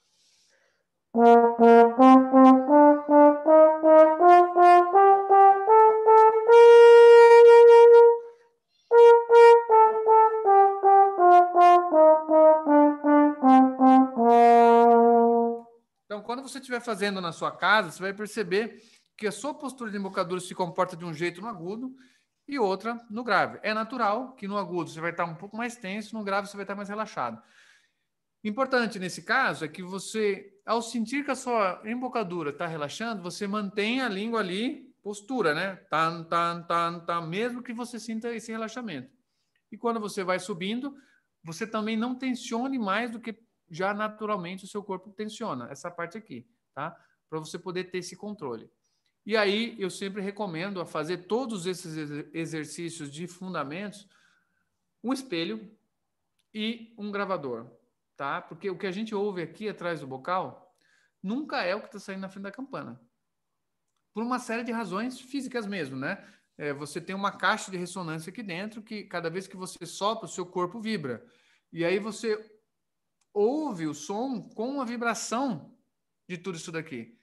S1: Então, quando você estiver fazendo na sua casa, você vai perceber que a sua postura de embocadura se comporta de um jeito no agudo e outra no grave. É natural que no agudo você vai estar um pouco mais tenso, no grave você vai estar mais relaxado. Importante nesse caso é que você, ao sentir que a sua embocadura está relaxando, você mantém a língua ali, postura, né? Tan, tan, tan, tan, mesmo que você sinta esse relaxamento. E quando você vai subindo, você também não tensione mais do que já naturalmente o seu corpo tensiona, essa parte aqui, tá? Para você poder ter esse controle. E aí eu sempre recomendo a fazer todos esses exercícios de fundamentos um espelho e um gravador, tá? Porque o que a gente ouve aqui atrás do bocal nunca é o que está saindo na frente da campana. Por uma série de razões físicas mesmo, né? É, você tem uma caixa de ressonância aqui dentro que cada vez que você sopra, o seu corpo vibra. E aí você ouve o som com a vibração de tudo isso daqui.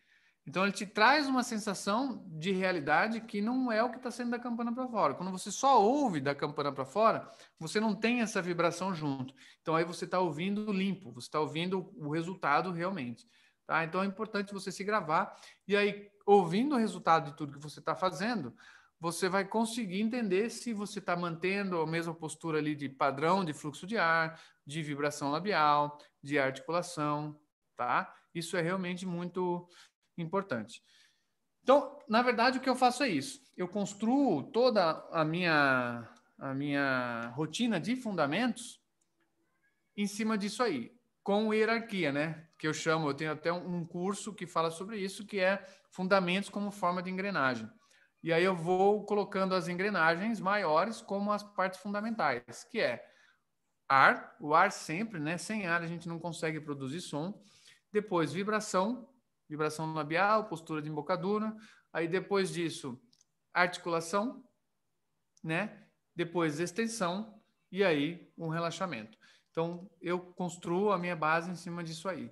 S1: Então ele te traz uma sensação de realidade que não é o que está saindo da campana para fora. Quando você só ouve da campana para fora, você não tem essa vibração junto. Então aí você está ouvindo limpo, você está ouvindo o resultado realmente. Tá? Então é importante você se gravar e aí ouvindo o resultado de tudo que você está fazendo, você vai conseguir entender se você está mantendo a mesma postura ali de padrão de fluxo de ar, de vibração labial, de articulação, tá? Isso é realmente muito importante. Então, na verdade, o que eu faço é isso. Eu construo toda a minha, a minha rotina de fundamentos em cima disso aí, com hierarquia, né? Que eu chamo, eu tenho até um curso que fala sobre isso, que é fundamentos como forma de engrenagem. E aí eu vou colocando as engrenagens maiores como as partes fundamentais, que é ar, o ar sempre, né? Sem ar a gente não consegue produzir som. Depois, vibração, vibração labial, postura de embocadura. Aí depois disso, articulação, né? Depois extensão e aí um relaxamento. Então eu construo a minha base em cima disso aí.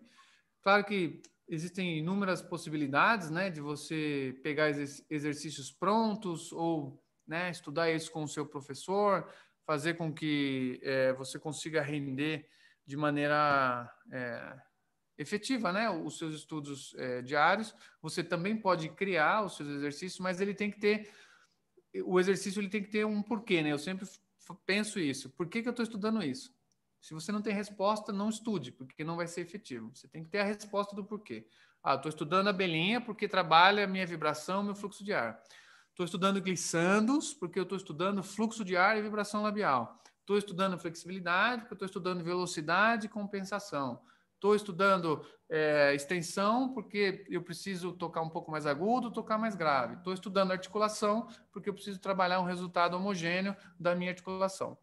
S1: Claro que existem inúmeras possibilidades, né, de você pegar exercícios prontos ou, né, estudar isso com o seu professor, fazer com que é, você consiga render de maneira é, efetiva né, os seus estudos é, diários. Você também pode criar os seus exercícios, mas ele tem que ter o exercício ele tem que ter um porquê, né? Eu sempre penso isso. Por que, que eu estou estudando isso? Se você não tem resposta, não estude, porque não vai ser efetivo. Você tem que ter a resposta do porquê. Ah, estou estudando a belinha porque trabalha minha vibração, meu fluxo de ar. Estou estudando glissandos porque eu estou estudando fluxo de ar e vibração labial. Estou estudando flexibilidade porque eu estou estudando velocidade e compensação Estou estudando é, extensão porque eu preciso tocar um pouco mais agudo, tocar mais grave. Estou estudando articulação porque eu preciso trabalhar um resultado homogêneo da minha articulação.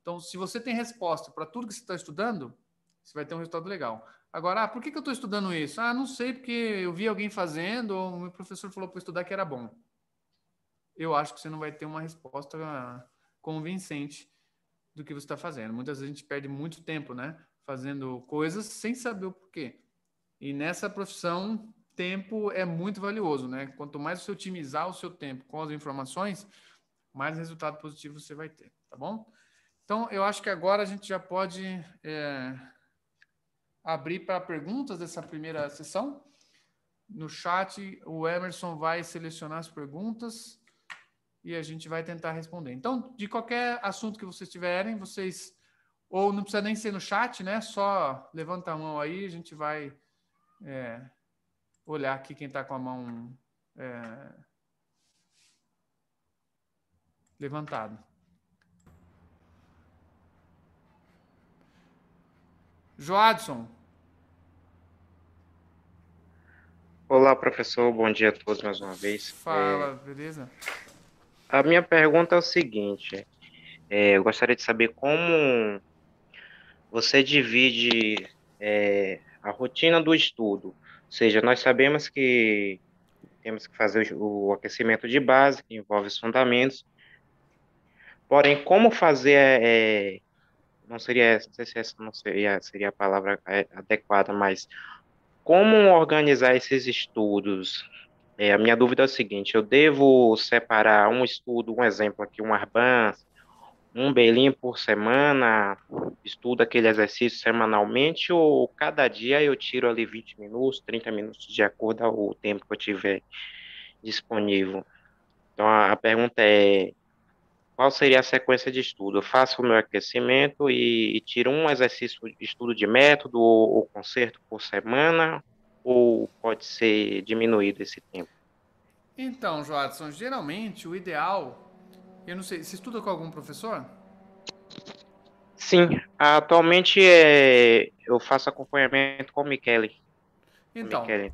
S1: Então, se você tem resposta para tudo que você está estudando, você vai ter um resultado legal. Agora, ah, por que, que eu estou estudando isso? Ah, não sei, porque eu vi alguém fazendo, ou o meu professor falou para estudar que era bom. Eu acho que você não vai ter uma resposta convincente do que você está fazendo. Muitas vezes a gente perde muito tempo, né? fazendo coisas sem saber o porquê. E nessa profissão, tempo é muito valioso, né? Quanto mais você otimizar o seu tempo com as informações, mais resultado positivo você vai ter, tá bom? Então, eu acho que agora a gente já pode é, abrir para perguntas dessa primeira sessão. No chat, o Emerson vai selecionar as perguntas e a gente vai tentar responder. Então, de qualquer assunto que vocês tiverem, vocês ou não precisa nem ser no chat, né? Só levanta a mão aí, a gente vai é, olhar aqui quem está com a mão é, levantada. Joadson.
S3: Olá, professor. Bom dia a todos mais uma vez. Fala, é... beleza? A minha pergunta é o seguinte: é, eu gostaria de saber como você divide é, a rotina do estudo. Ou seja, nós sabemos que temos que fazer o, o aquecimento de base, que envolve os fundamentos. Porém, como fazer, é, não seria, não sei se essa não seria, seria a palavra é, adequada, mas como organizar esses estudos? É, a minha dúvida é a seguinte, eu devo separar um estudo, um exemplo aqui, um Arbans, um belinho por semana, estudo aquele exercício semanalmente, ou cada dia eu tiro ali 20 minutos, 30 minutos, de acordo ao tempo que eu tiver disponível. Então a, pergunta é: qual seria a sequência de estudo? Eu faço o meu aquecimento e, e tiro um exercício de estudo de método ou, ou conserto por semana, ou pode ser diminuído esse tempo?
S1: Então, Joadson, geralmente o ideal eu não sei, você estuda com algum professor?
S3: Sim, atualmente é, eu faço acompanhamento com o Michele. Então, Michele.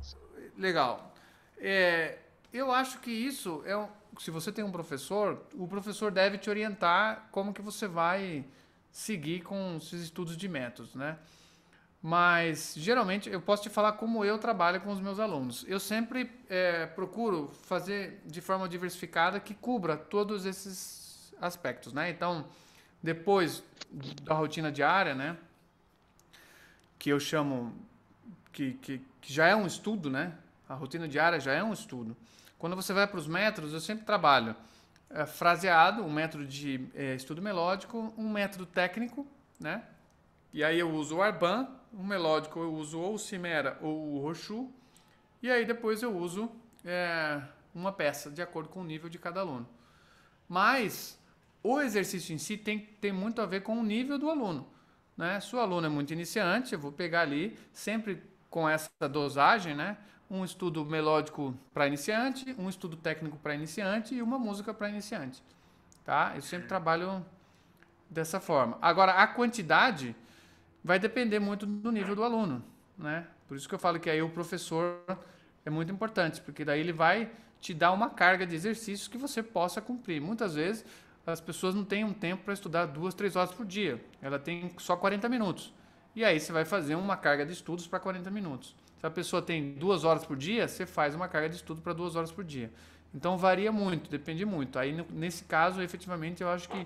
S1: legal. É, eu acho que isso é um, se você tem um professor, o professor deve te orientar como que você vai seguir com os estudos de métodos, né? Mas geralmente eu posso te falar como eu trabalho com os meus alunos. Eu sempre é, procuro fazer de forma diversificada que cubra todos esses aspectos, né? Então, depois da rotina diária, né? Que eu chamo que, que, que já é um estudo, né? A rotina diária já é um estudo. Quando você vai para os métodos, eu sempre trabalho é, fraseado, um método de é, estudo melódico, um método técnico, né? E aí eu uso o Arban, um melódico eu uso ou o Cimera ou o Rochu, e aí depois eu uso é, uma peça, de acordo com o nível de cada aluno. Mas o exercício em si tem, tem muito a ver com o nível do aluno. Né? Se o aluno é muito iniciante, eu vou pegar ali, sempre com essa dosagem, né? um estudo melódico para iniciante, um estudo técnico para iniciante e uma música para iniciante. Tá? Eu sempre trabalho dessa forma. Agora, a quantidade vai depender muito do nível do aluno, né? Por isso que eu falo que aí o professor é muito importante, porque daí ele vai te dar uma carga de exercícios que você possa cumprir. Muitas vezes as pessoas não têm um tempo para estudar duas, três horas por dia. Ela tem só 40 minutos. E aí você vai fazer uma carga de estudos para 40 minutos. Se a pessoa tem duas horas por dia, você faz uma carga de estudo para duas horas por dia. Então varia muito, depende muito. Aí nesse caso, efetivamente, eu acho que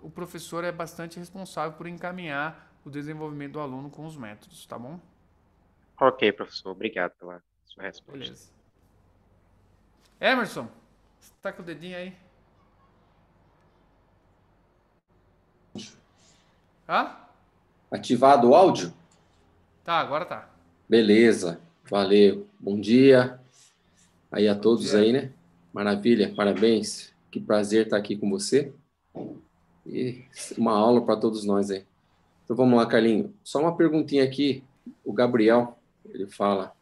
S1: o professor é bastante responsável por encaminhar o desenvolvimento do aluno com os métodos, tá bom?
S3: Ok, professor. Obrigado pela sua resposta.
S1: Beleza. Emerson, você tá com o dedinho aí? Hã?
S4: Ativado o áudio?
S1: Tá, agora tá.
S4: Beleza, valeu. Bom dia aí a todos aí, né? Maravilha, parabéns. Que prazer estar aqui com você. E uma aula para todos nós aí. Então vamos lá, Carlinho. Só uma perguntinha aqui. O Gabriel, ele fala: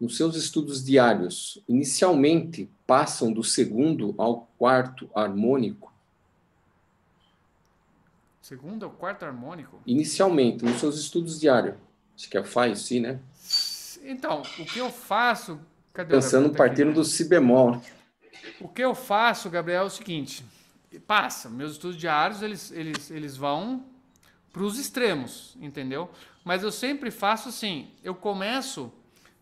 S4: nos seus estudos diários, inicialmente passam do segundo ao quarto harmônico?
S1: Segundo ao quarto harmônico?
S4: Inicialmente, nos seus estudos diários. Acho que é faz, sim, né?
S1: Então, o que eu faço. Cadê Pensando tá partindo aqui?
S4: Né? do si bemol.
S1: O que eu faço, Gabriel, é o seguinte: passa, meus estudos diários eles, eles, eles vão para os extremos, entendeu? Mas eu sempre faço assim, eu começo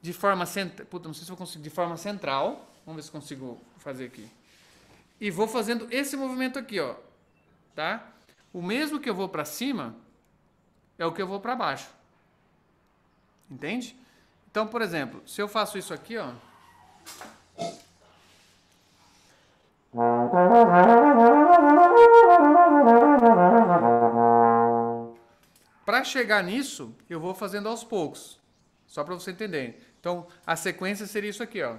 S1: de forma central, puta, não sei se eu consigo, de forma central, vamos ver se consigo fazer aqui. E vou fazendo esse movimento aqui, ó, tá? O mesmo que eu vou para cima é o que eu vou para baixo. Entende? Então, por exemplo, se eu faço isso aqui, ó, Para chegar nisso, eu vou fazendo aos poucos, só para você entender. Então, a sequência seria isso aqui, ó.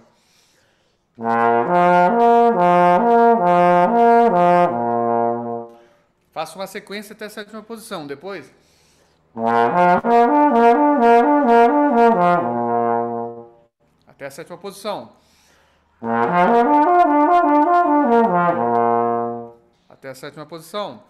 S1: Faço uma sequência até a sétima posição, depois. Até a sétima posição. Até a sétima posição.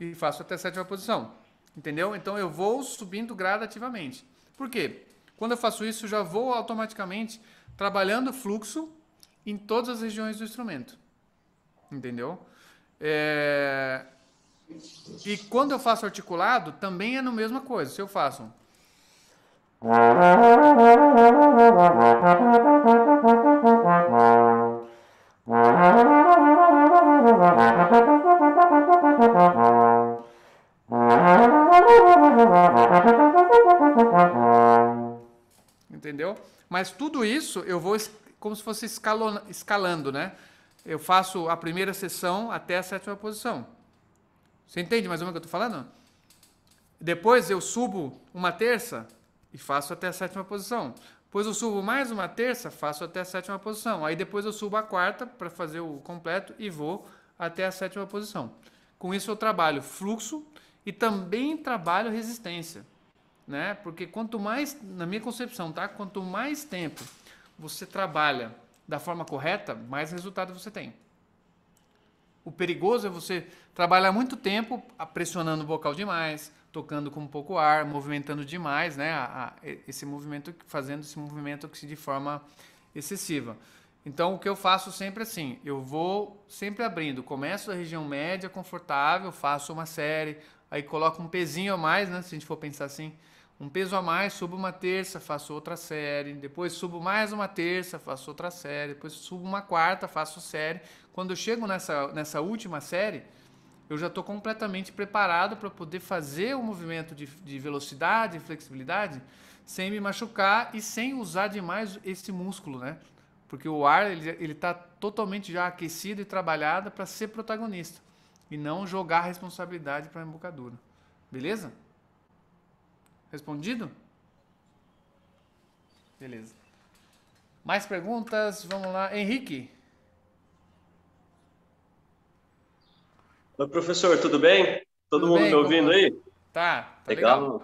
S1: E faço até a sétima posição. Entendeu? Então eu vou subindo gradativamente. Por quê? Quando eu faço isso, eu já vou automaticamente trabalhando fluxo em todas as regiões do instrumento. Entendeu? É... E quando eu faço articulado, também é no mesma coisa. Se eu faço. Mas tudo isso eu vou como se fosse escalando, né? Eu faço a primeira sessão até a sétima posição. Você entende mais ou menos o que eu estou falando? Depois eu subo uma terça e faço até a sétima posição. Depois eu subo mais uma terça, faço até a sétima posição. Aí depois eu subo a quarta para fazer o completo e vou até a sétima posição. Com isso eu trabalho fluxo e também trabalho resistência né? Porque quanto mais, na minha concepção, tá? Quanto mais tempo você trabalha da forma correta, mais resultado você tem. O perigoso é você trabalhar muito tempo pressionando o vocal demais, tocando com pouco ar, movimentando demais, né? A, a, esse movimento, fazendo esse movimento de forma excessiva. Então, o que eu faço sempre é assim, eu vou sempre abrindo, começo da região média, confortável, faço uma série, aí coloco um pezinho a mais, né? Se a gente for pensar assim, um peso a mais, subo uma terça, faço outra série, depois subo mais uma terça, faço outra série, depois subo uma quarta, faço série. Quando eu chego nessa, nessa última série, eu já estou completamente preparado para poder fazer o um movimento de, de velocidade e flexibilidade sem me machucar e sem usar demais esse músculo, né? Porque o ar ele está totalmente já aquecido e trabalhado para ser protagonista e não jogar a responsabilidade para a embocadura. Beleza? Respondido? Beleza. Mais perguntas? Vamos lá. Henrique.
S5: Oi, professor, tudo bem? Todo tudo mundo bem, me ouvindo como... aí? Tá, tá legal.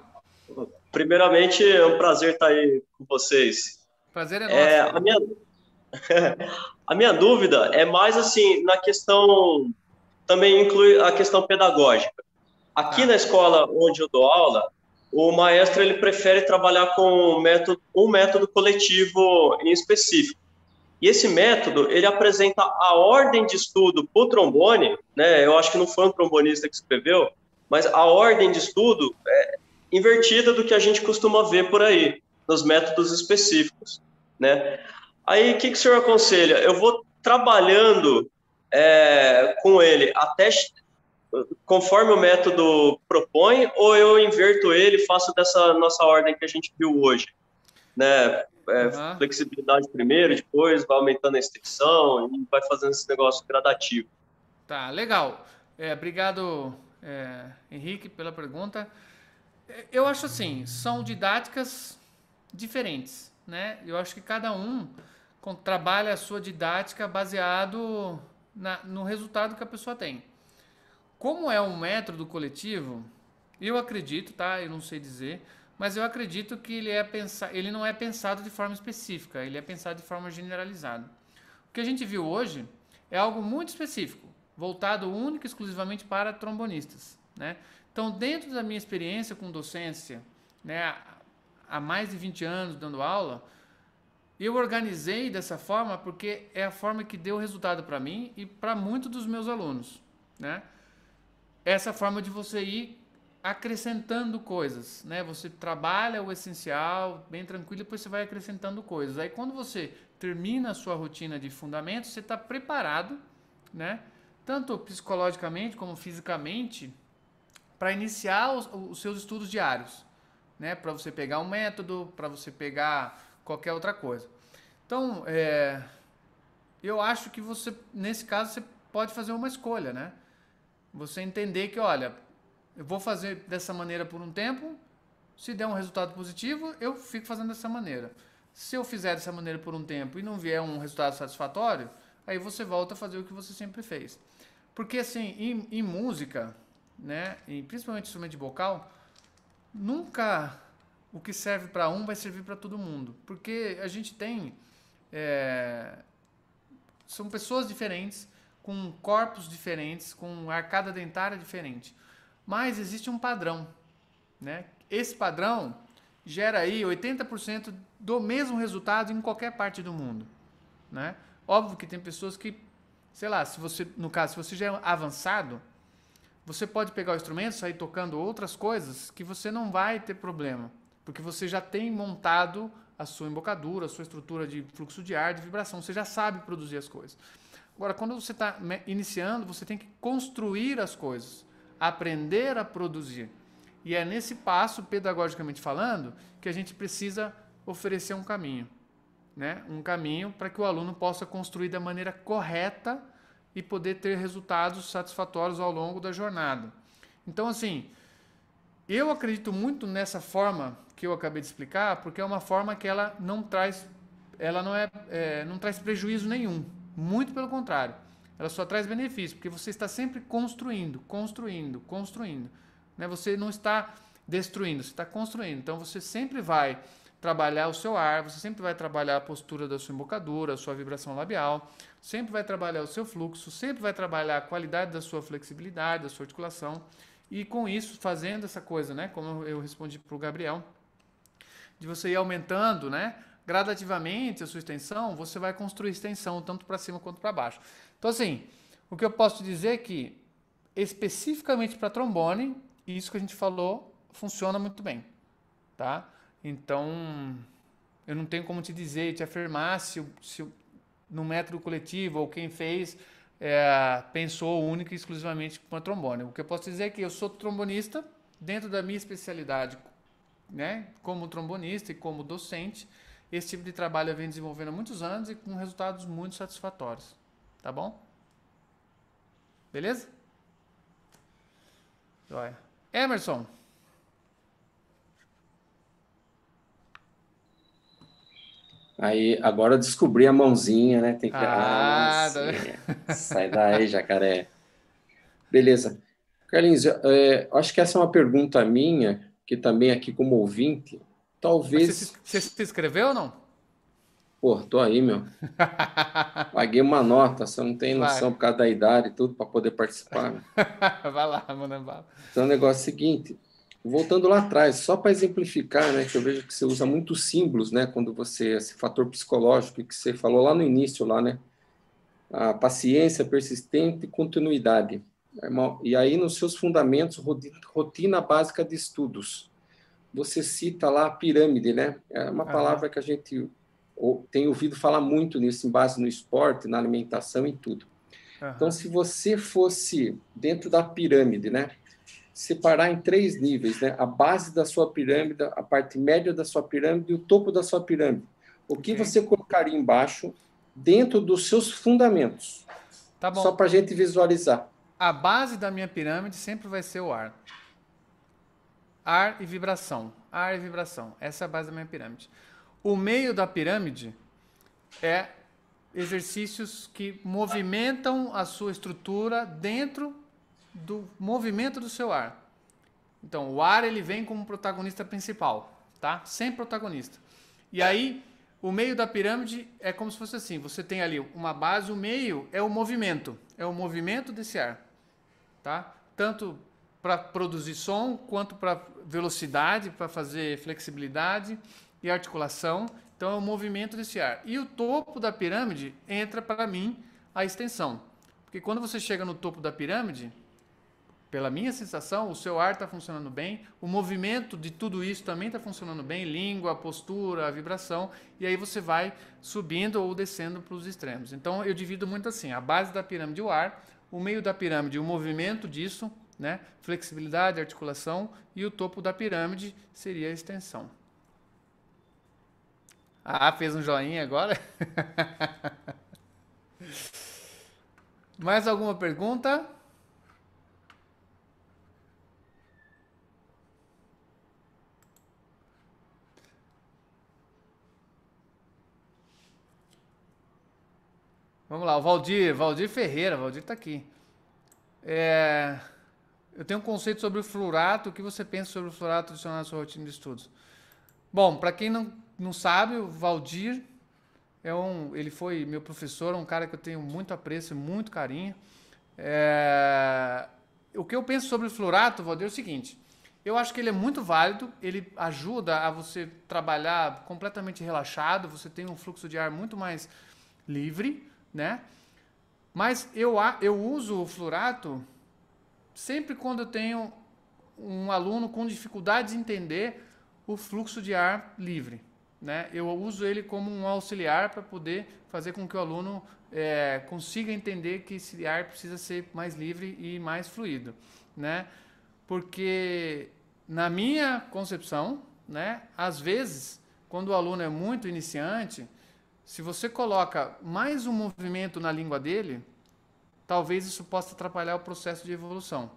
S5: legal. Primeiramente, é um prazer estar aí com vocês.
S1: Prazer é, é
S5: nosso. É, a, minha... a minha dúvida é mais assim, na questão, também inclui a questão pedagógica. Aqui ah. na escola onde eu dou aula, o maestro ele prefere trabalhar com um método, um método coletivo em específico. E esse método, ele apresenta a ordem de estudo para o trombone, né? eu acho que não foi um trombonista que escreveu, mas a ordem de estudo é invertida do que a gente costuma ver por aí, nos métodos específicos. Né? Aí, o que, que o senhor aconselha? Eu vou trabalhando é, com ele até conforme o método propõe, ou eu inverto ele e faço dessa nossa ordem que a gente viu hoje? Né? É, uhum. Flexibilidade primeiro, depois vai aumentando a extensão e vai fazendo esse negócio
S1: gradativo. Tá, legal. É, obrigado, é, Henrique, pela pergunta. É, eu acho assim, são didáticas diferentes, né? Eu acho que cada um trabalha a sua didática baseado na, no resultado que a pessoa tem. Como é um método coletivo, eu acredito, tá? Eu não sei dizer, mas eu acredito que ele, é pensa... ele não é pensado de forma específica, ele é pensado de forma generalizada. O que a gente viu hoje é algo muito específico, voltado único e exclusivamente para trombonistas. Né? Então, dentro da minha experiência com docência, né, há mais de 20 anos dando aula, eu organizei dessa forma porque é a forma que deu resultado para mim e para muitos dos meus alunos. Né? essa forma de você ir acrescentando coisas, né? Você trabalha o essencial bem tranquilo, depois você vai acrescentando coisas. Aí quando você termina a sua rotina de fundamentos, você está preparado, né? Tanto psicologicamente como fisicamente, para iniciar os, os, seus estudos diários, né? Para você pegar um método, para você pegar qualquer outra coisa. Então, é, eu acho que você, nesse caso, você pode fazer uma escolha, né? Você entender que, olha, eu vou fazer dessa maneira por um tempo, se der um resultado positivo, eu fico fazendo dessa maneira. Se eu fizer dessa maneira por um tempo e não vier um resultado satisfatório, aí você volta a fazer o que você sempre fez. Porque assim, em, em música, né, e principalmente instrumento de vocal, nunca o que serve para um vai servir para todo mundo. Porque a gente tem. É, são pessoas diferentes, com corpos diferentes, com arcada dentária diferente. Mas existe um padrão. Né? Esse padrão gera aí 80% do mesmo resultado em qualquer parte do mundo. Né? Óbvio que tem pessoas que, sei lá, se você, no caso, se você já é avançado, você pode pegar o instrumento, sair tocando outras coisas que você não vai ter problema, porque você já tem montado a sua embocadura, a sua estrutura de fluxo de ar, de vibração, você já sabe produzir as coisas. Agora, quando você está iniciando, você tem que construir as coisas, aprender a produzir. E é nesse passo, pedagogicamente falando, que a gente precisa oferecer um caminho. Né? Um caminho para que o aluno possa construir da maneira correta e poder ter resultados satisfatórios ao longo da jornada. Então, assim, eu acredito muito nessa forma que eu acabei de explicar, porque é uma forma que ela não traz, ela não é, é não traz prejuízo nenhum. Muito pelo contrário. Ela só traz benefício, porque você está sempre construindo, construindo, construindo. Né? Você não está destruindo, você está construindo. Então você sempre vai trabalhar o seu ar, você sempre vai trabalhar a postura da sua embocadura, a sua vibração labial, sempre vai trabalhar o seu fluxo, sempre vai trabalhar a qualidade da sua flexibilidade, da sua articulação. E com isso, fazendo essa coisa, né, como eu respondi para o Gabriel, de você ir aumentando, né, gradativamente a sua extensão, você vai construir extensão tanto para cima quanto para baixo. Então, assim, o que eu posso dizer é que, especificamente para trombone, isso que a gente falou funciona muito bem, tá? Então, eu não tenho como te dizer, te afirmar se, se no método coletivo ou quem fez é, pensou única e exclusivamente com a trombone. O que eu posso dizer é que eu sou trombonista dentro da minha especialidade, né? Como trombonista e como docente, esse tipo de trabalho eu venho desenvolvendo há muitos anos e com resultados muito satisfatórios. Tá bom? Beleza? Joia. Emerson.
S4: Aí, agora eu descobri a mãozinha, né? Tem que. Ah, ah tá... É. Sai daí, jacaré. Beleza. Carlinhos, eu, é, acho que essa é uma pergunta minha, que também aqui como ouvinte, Talvez.
S1: Você se, se inscreveu ou não?
S4: Pô, tô aí, meu. Paguei uma nota, você não tem noção Vai. por causa da idade e tudo para poder participar. Meu.
S1: Né? Vai lá, manda bala.
S4: Então, o negócio é o seguinte, voltando lá atrás, só para exemplificar, né, que eu vejo que você usa muitos símbolos, né, quando você esse fator psicológico que você falou lá no início lá, né? A paciência persistente e continuidade. E aí nos seus fundamentos, rotina básica de estudos você cita lá a pirâmide, né? É uma palavra que a gente tem ouvido falar muito nisso, em base no esporte, na alimentação e tudo. Então, se você fosse dentro da pirâmide, né? Separar em três níveis, né? A base da sua pirâmide, a parte média da sua pirâmide e o topo da sua pirâmide. O que okay. você colocaria embaixo dentro dos seus fundamentos? Tá bom. Só para a gente visualizar.
S1: A base da minha pirâmide sempre vai ser o ar ar e vibração. Ar e vibração. Essa é a base da minha pirâmide. O meio da pirâmide é exercícios que movimentam a sua estrutura dentro do movimento do seu ar. Então, o ar ele vem como protagonista principal, tá? Sem protagonista. E aí, o meio da pirâmide é como se fosse assim, você tem ali uma base, o meio é o movimento, é o movimento desse ar, tá? Tanto para produzir som, quanto para velocidade, para fazer flexibilidade e articulação. Então é o movimento desse ar. E o topo da pirâmide entra para mim a extensão. Porque quando você chega no topo da pirâmide, pela minha sensação, o seu ar está funcionando bem, o movimento de tudo isso também está funcionando bem, língua, postura, vibração, e aí você vai subindo ou descendo para os extremos. Então eu divido muito assim: a base da pirâmide, o ar, o meio da pirâmide, o movimento disso, né? Flexibilidade, articulação e o topo da pirâmide seria a extensão. Ah, fez um joinha agora? Mais alguma pergunta? Vamos lá, o Valdir, Valdir Ferreira, Valdir está aqui. É, eu tenho um conceito sobre o fluorato. O que você pensa sobre o fluorato adicionado à sua rotina de estudos? Bom, para quem não, não sabe, o Valdir é um, ele foi meu professor, é um cara que eu tenho muito apreço e muito carinho. É, o que eu penso sobre o fluorato, Valdir, é o seguinte. Eu acho que ele é muito válido, ele ajuda a você trabalhar completamente relaxado, você tem um fluxo de ar muito mais livre, né? Mas eu, eu uso o fluorato sempre quando eu tenho um aluno com dificuldade de entender o fluxo de ar livre. Né? Eu uso ele como um auxiliar para poder fazer com que o aluno é, consiga entender que esse ar precisa ser mais livre e mais fluido. Né? Porque, na minha concepção, né, às vezes, quando o aluno é muito iniciante, se você coloca mais um movimento na língua dele, talvez isso possa atrapalhar o processo de evolução,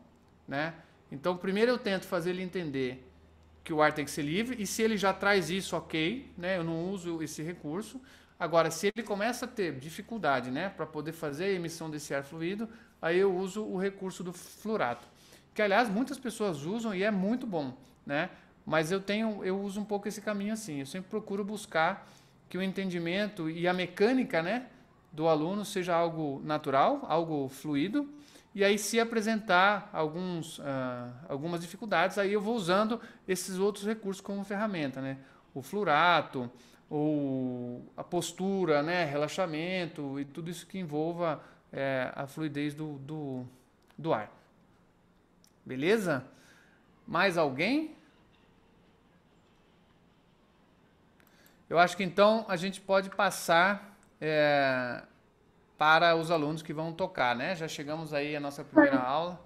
S1: né? Então, primeiro eu tento fazer ele entender que o ar tem que ser livre e se ele já traz isso, ok, né? Eu não uso esse recurso. Agora, se ele começa a ter dificuldade, né, para poder fazer a emissão desse ar fluido, aí eu uso o recurso do fluorato, que aliás muitas pessoas usam e é muito bom, né? Mas eu tenho, eu uso um pouco esse caminho assim. Eu sempre procuro buscar que o entendimento e a mecânica, né, do aluno seja algo natural, algo fluido. E aí, se apresentar alguns, uh, algumas dificuldades, aí eu vou usando esses outros recursos como ferramenta, né? O fluorato, ou a postura, né? Relaxamento e tudo isso que envolva é, a fluidez do, do, do ar. Beleza? Mais alguém? Eu acho que então a gente pode passar é, para os alunos que vão tocar, né? Já chegamos aí à nossa primeira tá. aula.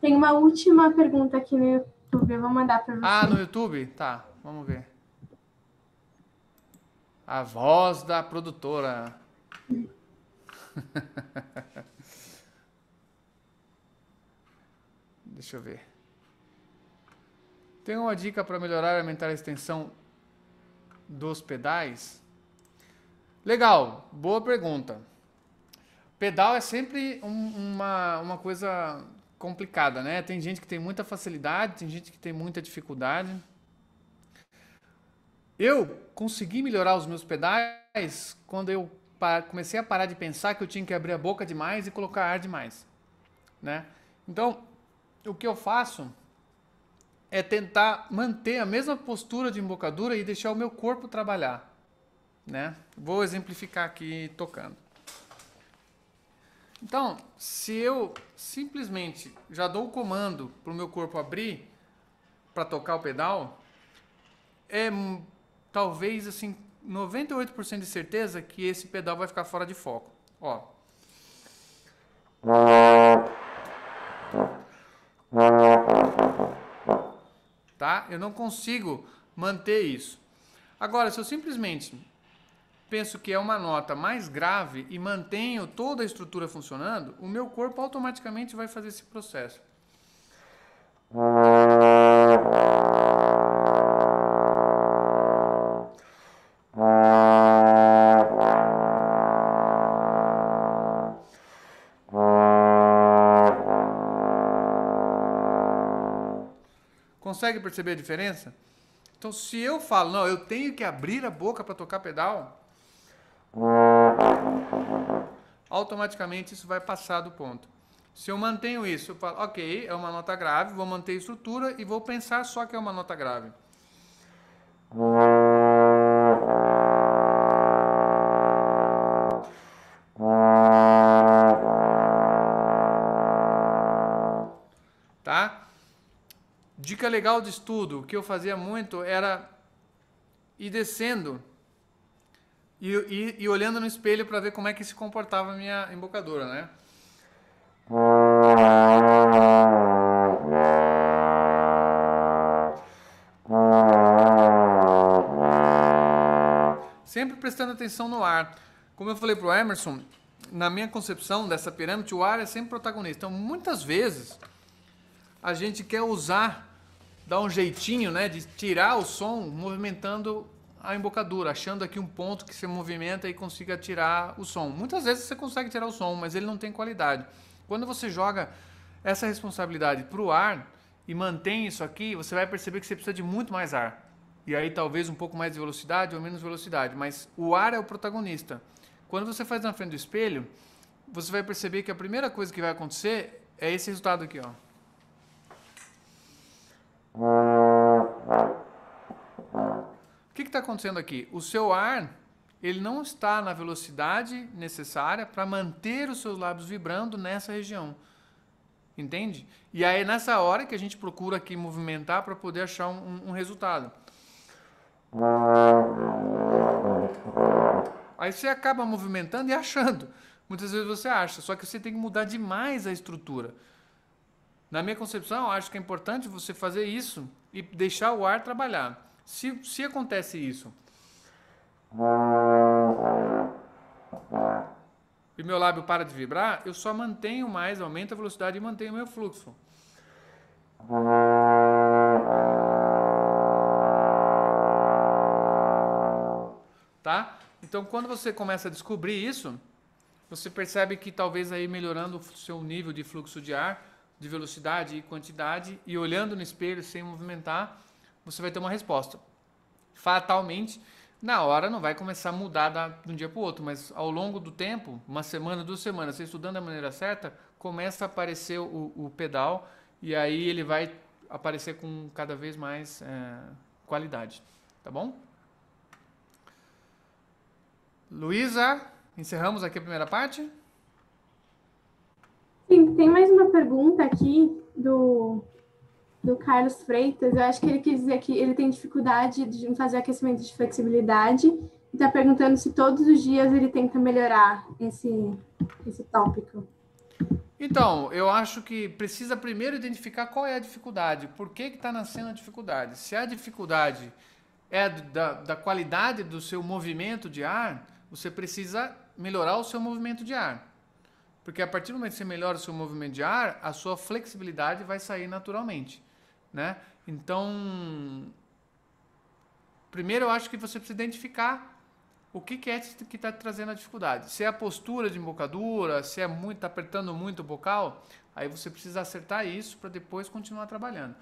S3: Tem uma última pergunta aqui no YouTube, eu vou mandar para ah, você. Ah,
S1: no YouTube? Tá, vamos ver. A voz da produtora. Deixa eu ver. Tem uma dica para melhorar e aumentar a extensão dos pedais? Legal, boa pergunta. Pedal é sempre um, uma, uma coisa complicada, né? Tem gente que tem muita facilidade, tem gente que tem muita dificuldade. Eu consegui melhorar os meus pedais quando eu comecei a parar de pensar que eu tinha que abrir a boca demais e colocar ar demais, né? Então, o que eu faço é tentar manter a mesma postura de embocadura e deixar o meu corpo trabalhar. Né? Vou exemplificar aqui tocando. Então, se eu simplesmente já dou o comando para o meu corpo abrir para tocar o pedal, é talvez assim 98% de certeza que esse pedal vai ficar fora de foco. Ó. Tá? Eu não consigo manter isso. Agora, se eu simplesmente penso que é uma nota mais grave e mantenho toda a estrutura funcionando, o meu corpo automaticamente vai fazer esse processo. Consegue perceber a diferença? Então, se eu falo, não, eu tenho que abrir a boca para tocar pedal, automaticamente isso vai passar do ponto. Se eu mantenho isso, eu falo, ok, é uma nota grave, vou manter a estrutura e vou pensar só que é uma nota grave. Tá? Dica legal de estudo, o que eu fazia muito era ir descendo e, e, e olhando no espelho para ver como é que se comportava a minha embocadura, né? Sempre prestando atenção no ar. Como eu falei para o Emerson, na minha concepção dessa pirâmide, o ar é sempre protagonista. Então, muitas vezes, a gente quer usar, dar um jeitinho, né, de tirar o som movimentando a embocadura, achando aqui um ponto que se movimenta e consiga tirar o som. Muitas vezes você consegue tirar o som, mas ele não tem qualidade. Quando você joga essa responsabilidade para o ar e mantém isso aqui, você vai perceber que você precisa de muito mais ar. E aí talvez um pouco mais de velocidade ou menos velocidade, mas o ar é o protagonista. Quando você faz na frente do espelho, você vai perceber que a primeira coisa que vai acontecer é esse resultado aqui, ó. está acontecendo aqui? O seu ar ele não está na velocidade necessária para manter os seus lábios vibrando nessa região. Entende? E aí é nessa hora que a gente procura aqui movimentar para poder achar um, um resultado. Aí você acaba movimentando e achando. Muitas vezes você acha, só que você tem que mudar demais a estrutura. Na minha concepção, acho que é importante você fazer isso e deixar o ar trabalhar. Se, se acontece isso e meu lábio para de vibrar, eu só mantenho mais, aumento a velocidade e mantenho meu fluxo. Tá? Então, quando você começa a descobrir isso, você percebe que talvez aí melhorando o seu nível de fluxo de ar, de velocidade e quantidade, e olhando no espelho sem movimentar, você vai ter uma resposta. Fatalmente, na hora não vai começar a mudar da, de um dia para o outro, mas ao longo do tempo, uma semana, duas semanas, você estudando da maneira certa, começa a aparecer o, o pedal e aí ele vai aparecer com cada vez mais é, qualidade, tá bom? Luísa, encerramos aqui a primeira parte?
S3: Sim, tem mais uma pergunta aqui do do Carlos Freitas, eu acho que ele quis dizer que ele tem dificuldade de fazer aquecimento de flexibilidade e está perguntando se todos os dias ele tenta melhorar esse, esse tópico.
S1: Então, eu acho que precisa primeiro identificar qual é a dificuldade, por que está nascendo a dificuldade. Se a dificuldade é da, da qualidade do seu movimento de ar, você precisa melhorar o seu movimento de ar. Porque a partir do momento que você melhora o seu movimento de ar, a sua flexibilidade vai sair naturalmente né? Então, primeiro eu acho que você precisa identificar o que, que é que está trazendo a dificuldade. Se é a postura de embocadura, se é muito tá apertando muito o bocal, aí você precisa acertar isso para depois continuar trabalhando.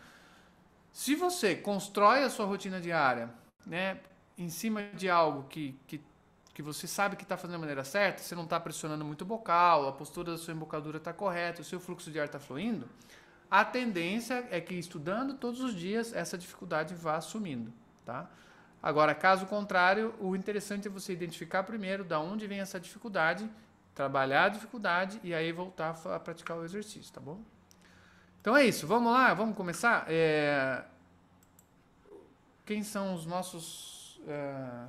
S1: Se você constrói a sua rotina diária, né, em cima de algo que, que, que você sabe que está fazendo da maneira certa, você não está pressionando muito o bocal, a postura da sua embocadura está correta, o seu fluxo de ar está fluindo, a tendência é que estudando todos os dias essa dificuldade vá sumindo, tá? Agora, caso contrário, o interessante é você identificar primeiro da onde vem essa dificuldade, trabalhar a dificuldade e aí voltar a praticar o exercício, tá bom? Então é isso, vamos lá, vamos começar. É... Quem são os nossos é...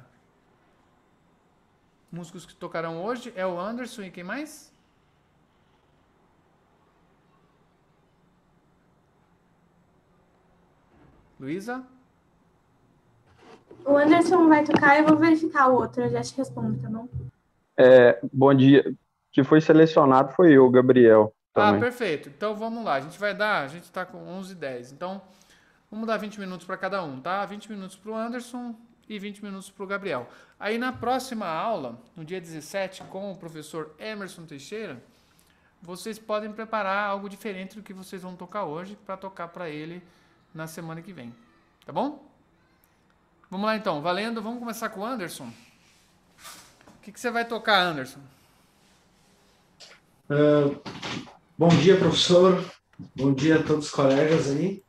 S1: músicos que tocarão hoje? É o Anderson e quem mais? Luísa?
S6: O Anderson vai tocar, eu vou verificar o outro, eu já te respondo, tá bom? É, bom dia. Que foi selecionado foi eu, Gabriel. Ah, também. Ah,
S1: perfeito. Então vamos lá. A gente vai dar, a gente está com 11 e 10. Então vamos dar 20 minutos para cada um, tá? 20 minutos para o Anderson e 20 minutos para o Gabriel. Aí na próxima aula, no dia 17, com o professor Emerson Teixeira, vocês podem preparar algo diferente do que vocês vão tocar hoje para tocar para ele na semana que vem. Tá bom? Vamos lá então, valendo, vamos começar com o Anderson. O que, que você vai tocar, Anderson?
S7: Uh, bom dia, professor. Bom dia a todos os colegas aí.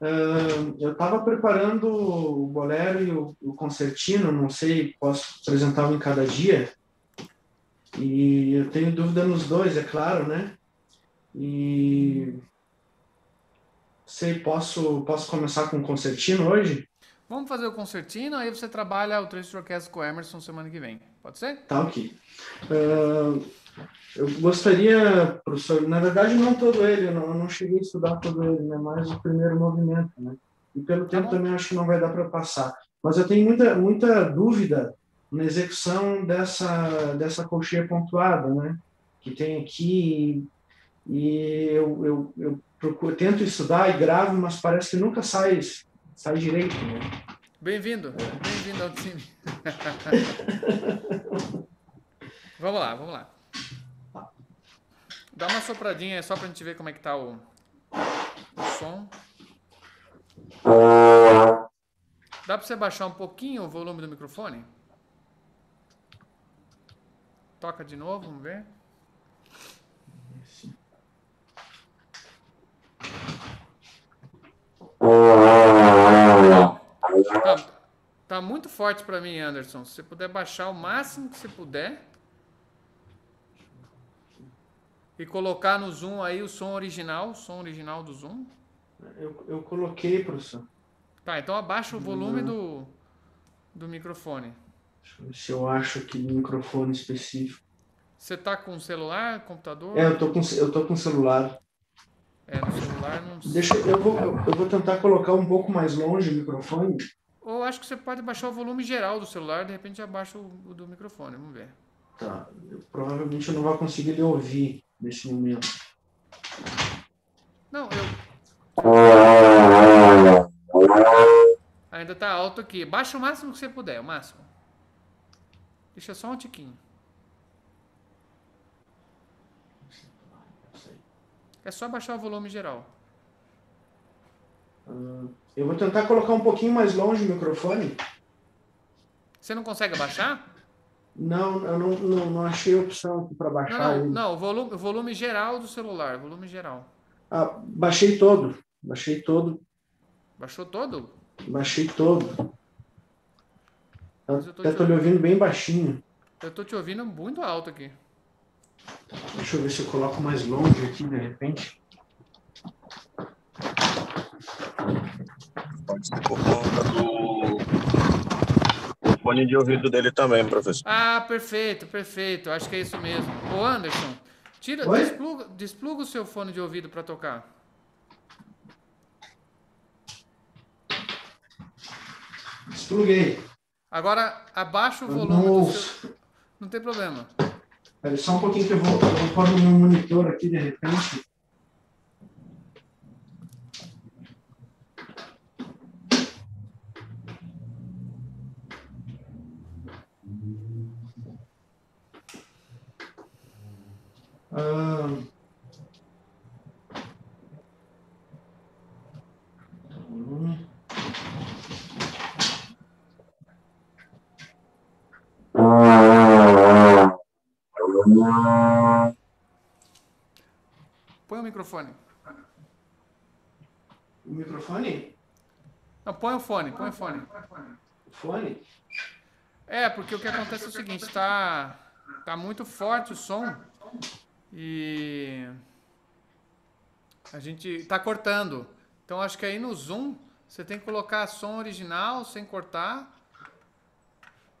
S7: Uh, eu estava preparando o bolero e o, o, concertino, não sei, posso apresentar um em cada dia. E eu tenho dúvida nos dois, é claro, né? E Sei, posso, posso começar com o concertino hoje?
S1: Vamos fazer o concertino, aí você trabalha o trecho de orquestra com o Emerson semana que vem. Pode ser? Tá,
S7: ok. Uh, eu gostaria, professor, na verdade não todo ele, eu não, eu não cheguei a estudar todo ele, né? mais o primeiro movimento, né? E pelo tempo tá também acho que não vai dar para passar. Mas eu tenho muita, muita dúvida na execução dessa, dessa colcheia pontuada, né? Que tem aqui e eu, eu, eu procuro, tento estudar e gravo, mas parece que nunca sai, sai direito. Né?
S1: Bem-vindo, é. bem-vindo ao time. vamos lá, vamos lá. Dá uma sopradinha só para a gente ver como é que está o, o som. Dá para você baixar um pouquinho o volume do microfone? Toca de novo, vamos ver. Tá, tá muito forte para mim, Anderson. Se você puder baixar o máximo que você puder e colocar no Zoom aí o som original, o som original do Zoom. Eu,
S7: eu coloquei, professor.
S1: Tá, então abaixa o volume uhum. do, do microfone.
S7: Deixa eu ver se eu acho aqui no microfone específico.
S1: Você tá com celular, computador? É, eu tô com,
S7: eu tô com celular.
S1: É, no celular não Deixa, eu, vou, eu
S7: vou tentar colocar um pouco mais longe o microfone.
S1: Ou acho que você pode baixar o volume geral do celular, de repente abaixa o, o do microfone, vamos ver.
S7: Tá, eu, provavelmente eu não vou conseguir lhe ouvir nesse momento.
S2: Não, eu.
S1: Ainda tá alto aqui. Baixa o máximo que você puder, o máximo. Deixa só um tiquinho. É só baixar o volume geral.
S7: Ah, eu vou tentar colocar um pouquinho mais longe o microfone.
S1: Você não consegue baixar?
S7: Não, eu não, não, não achei opção para baixar. Não, não,
S1: o volume, volume geral do celular, volume geral.
S7: Ah, baixei todo, baixei todo.
S1: Baixou todo?
S7: Baixei todo. Mas eu tô, eu ouvindo bem baixinho. Eu tô te ouvindo muito alto aqui. Deixa eu ver se eu coloco mais longe aqui, de repente.
S6: Pode ser por conta do o fone de ouvido dele também, professor.
S1: Ah, perfeito, perfeito. Acho que é isso mesmo. Ô, Anderson, tira, despluga, despluga o seu fone de ouvido para tocar. Despluguei. Agora abaixa o volume. Não, seu... não tem problema só um pouquinho que eu vou, eu vou pôr no meu monitor aqui de repente.
S7: Ah. Uh... microfone. O microfone?
S1: Não, põe o fone, põe o fone. O fone? É, porque o que acontece é o seguinte, tá, tá muito forte o som e a gente tá cortando. Então acho que aí no Zoom você tem que colocar som original sem cortar.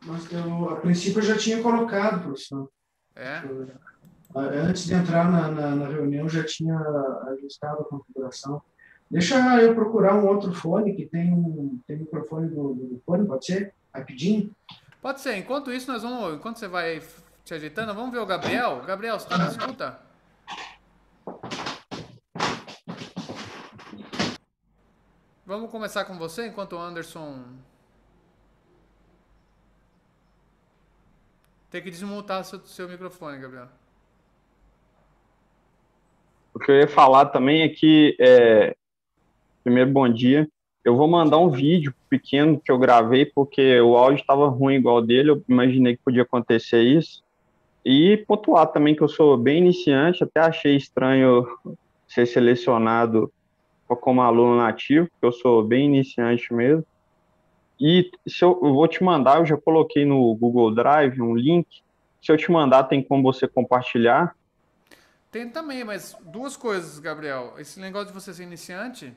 S7: Mas eu, a princípio eu já tinha colocado, professor. É. Eu... Antes de entrar na, na, na reunião, já tinha ajustado a configuração. Deixa eu procurar um outro fone que tem um, tem microfone do, do fone, pode ser? Rapidinho?
S1: Pode ser. Enquanto isso, nós vamos. Enquanto você vai te ajeitando, vamos ver o Gabriel. Gabriel, você está na escuta? Vamos começar com você enquanto o Anderson. Tem que desmontar seu, seu microfone, Gabriel.
S6: O que eu ia falar também é que, é, primeiro, bom dia. Eu vou mandar um vídeo pequeno que eu gravei, porque o áudio estava ruim igual dele, eu imaginei que podia acontecer isso. E pontuar também que eu sou bem iniciante, até achei estranho ser selecionado como aluno nativo, porque eu sou bem iniciante mesmo. E se eu, eu, vou te mandar, eu já coloquei no Google Drive um link. Se eu te mandar, tem como você compartilhar.
S1: Tem também, mas duas coisas, Gabriel. Esse negócio de você ser iniciante,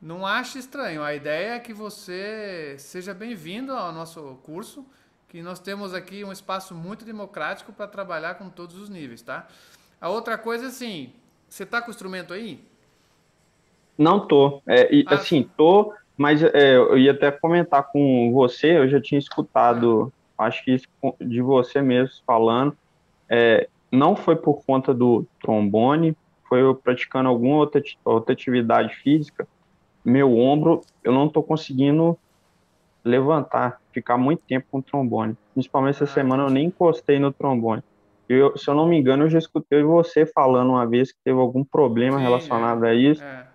S1: não acha estranho. A ideia é que você seja bem-vindo ao nosso curso, que nós temos aqui um espaço muito democrático para trabalhar com todos os níveis, tá? A outra coisa, é assim, você está com o instrumento aí?
S6: Não tô. É, e, ah, assim, tô, mas é, eu ia até comentar com você, eu já tinha escutado, ah. acho que isso de você mesmo falando, é, não foi por conta do trombone, foi eu praticando alguma outra, outra atividade física, meu ombro, eu não estou conseguindo levantar, ficar muito tempo com o trombone. Principalmente essa ah, semana eu nem encostei no trombone. Eu, se eu não me engano, eu já escutei você falando uma vez que teve algum problema Sim, relacionado é, a isso. É,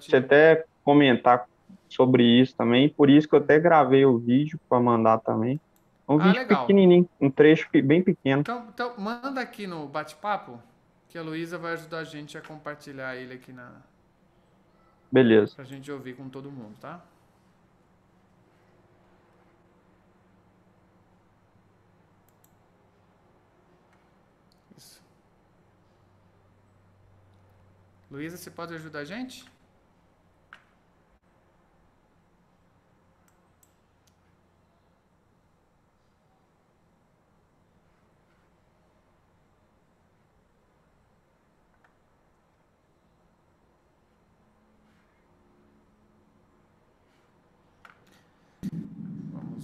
S6: você até comentar sobre isso também, por isso que eu até gravei o vídeo para mandar também. Um ah, vídeo ah, pequenininho, um trecho bem pequeno. Então,
S1: então manda aqui no bate-papo, que a Luísa vai ajudar a gente a compartilhar ele aqui na. Beleza. Pra gente ouvir com todo mundo, tá? Isso. Luísa, você pode ajudar a gente?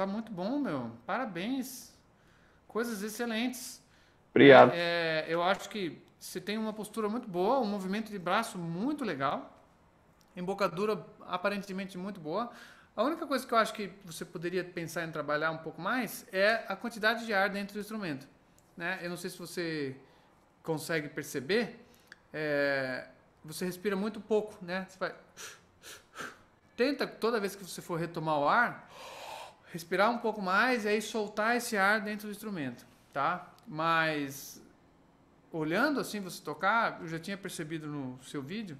S1: tá muito bom, meu. Parabéns. Coisas excelentes. Obrigado. É, é eu acho que você tem uma postura muito boa, um movimento de braço muito legal, embocadura aparentemente muito boa. A única coisa que eu acho que você poderia pensar em trabalhar um pouco mais é a quantidade de ar dentro do instrumento. Né? Eu não sei se você consegue perceber, é, você respira muito pouco, né? Você vai... Tenta, toda vez que você for retomar o ar, respirar um pouco mais e aí soltar esse ar dentro do instrumento, tá? Mas olhando assim você tocar, eu já tinha percebido no seu vídeo,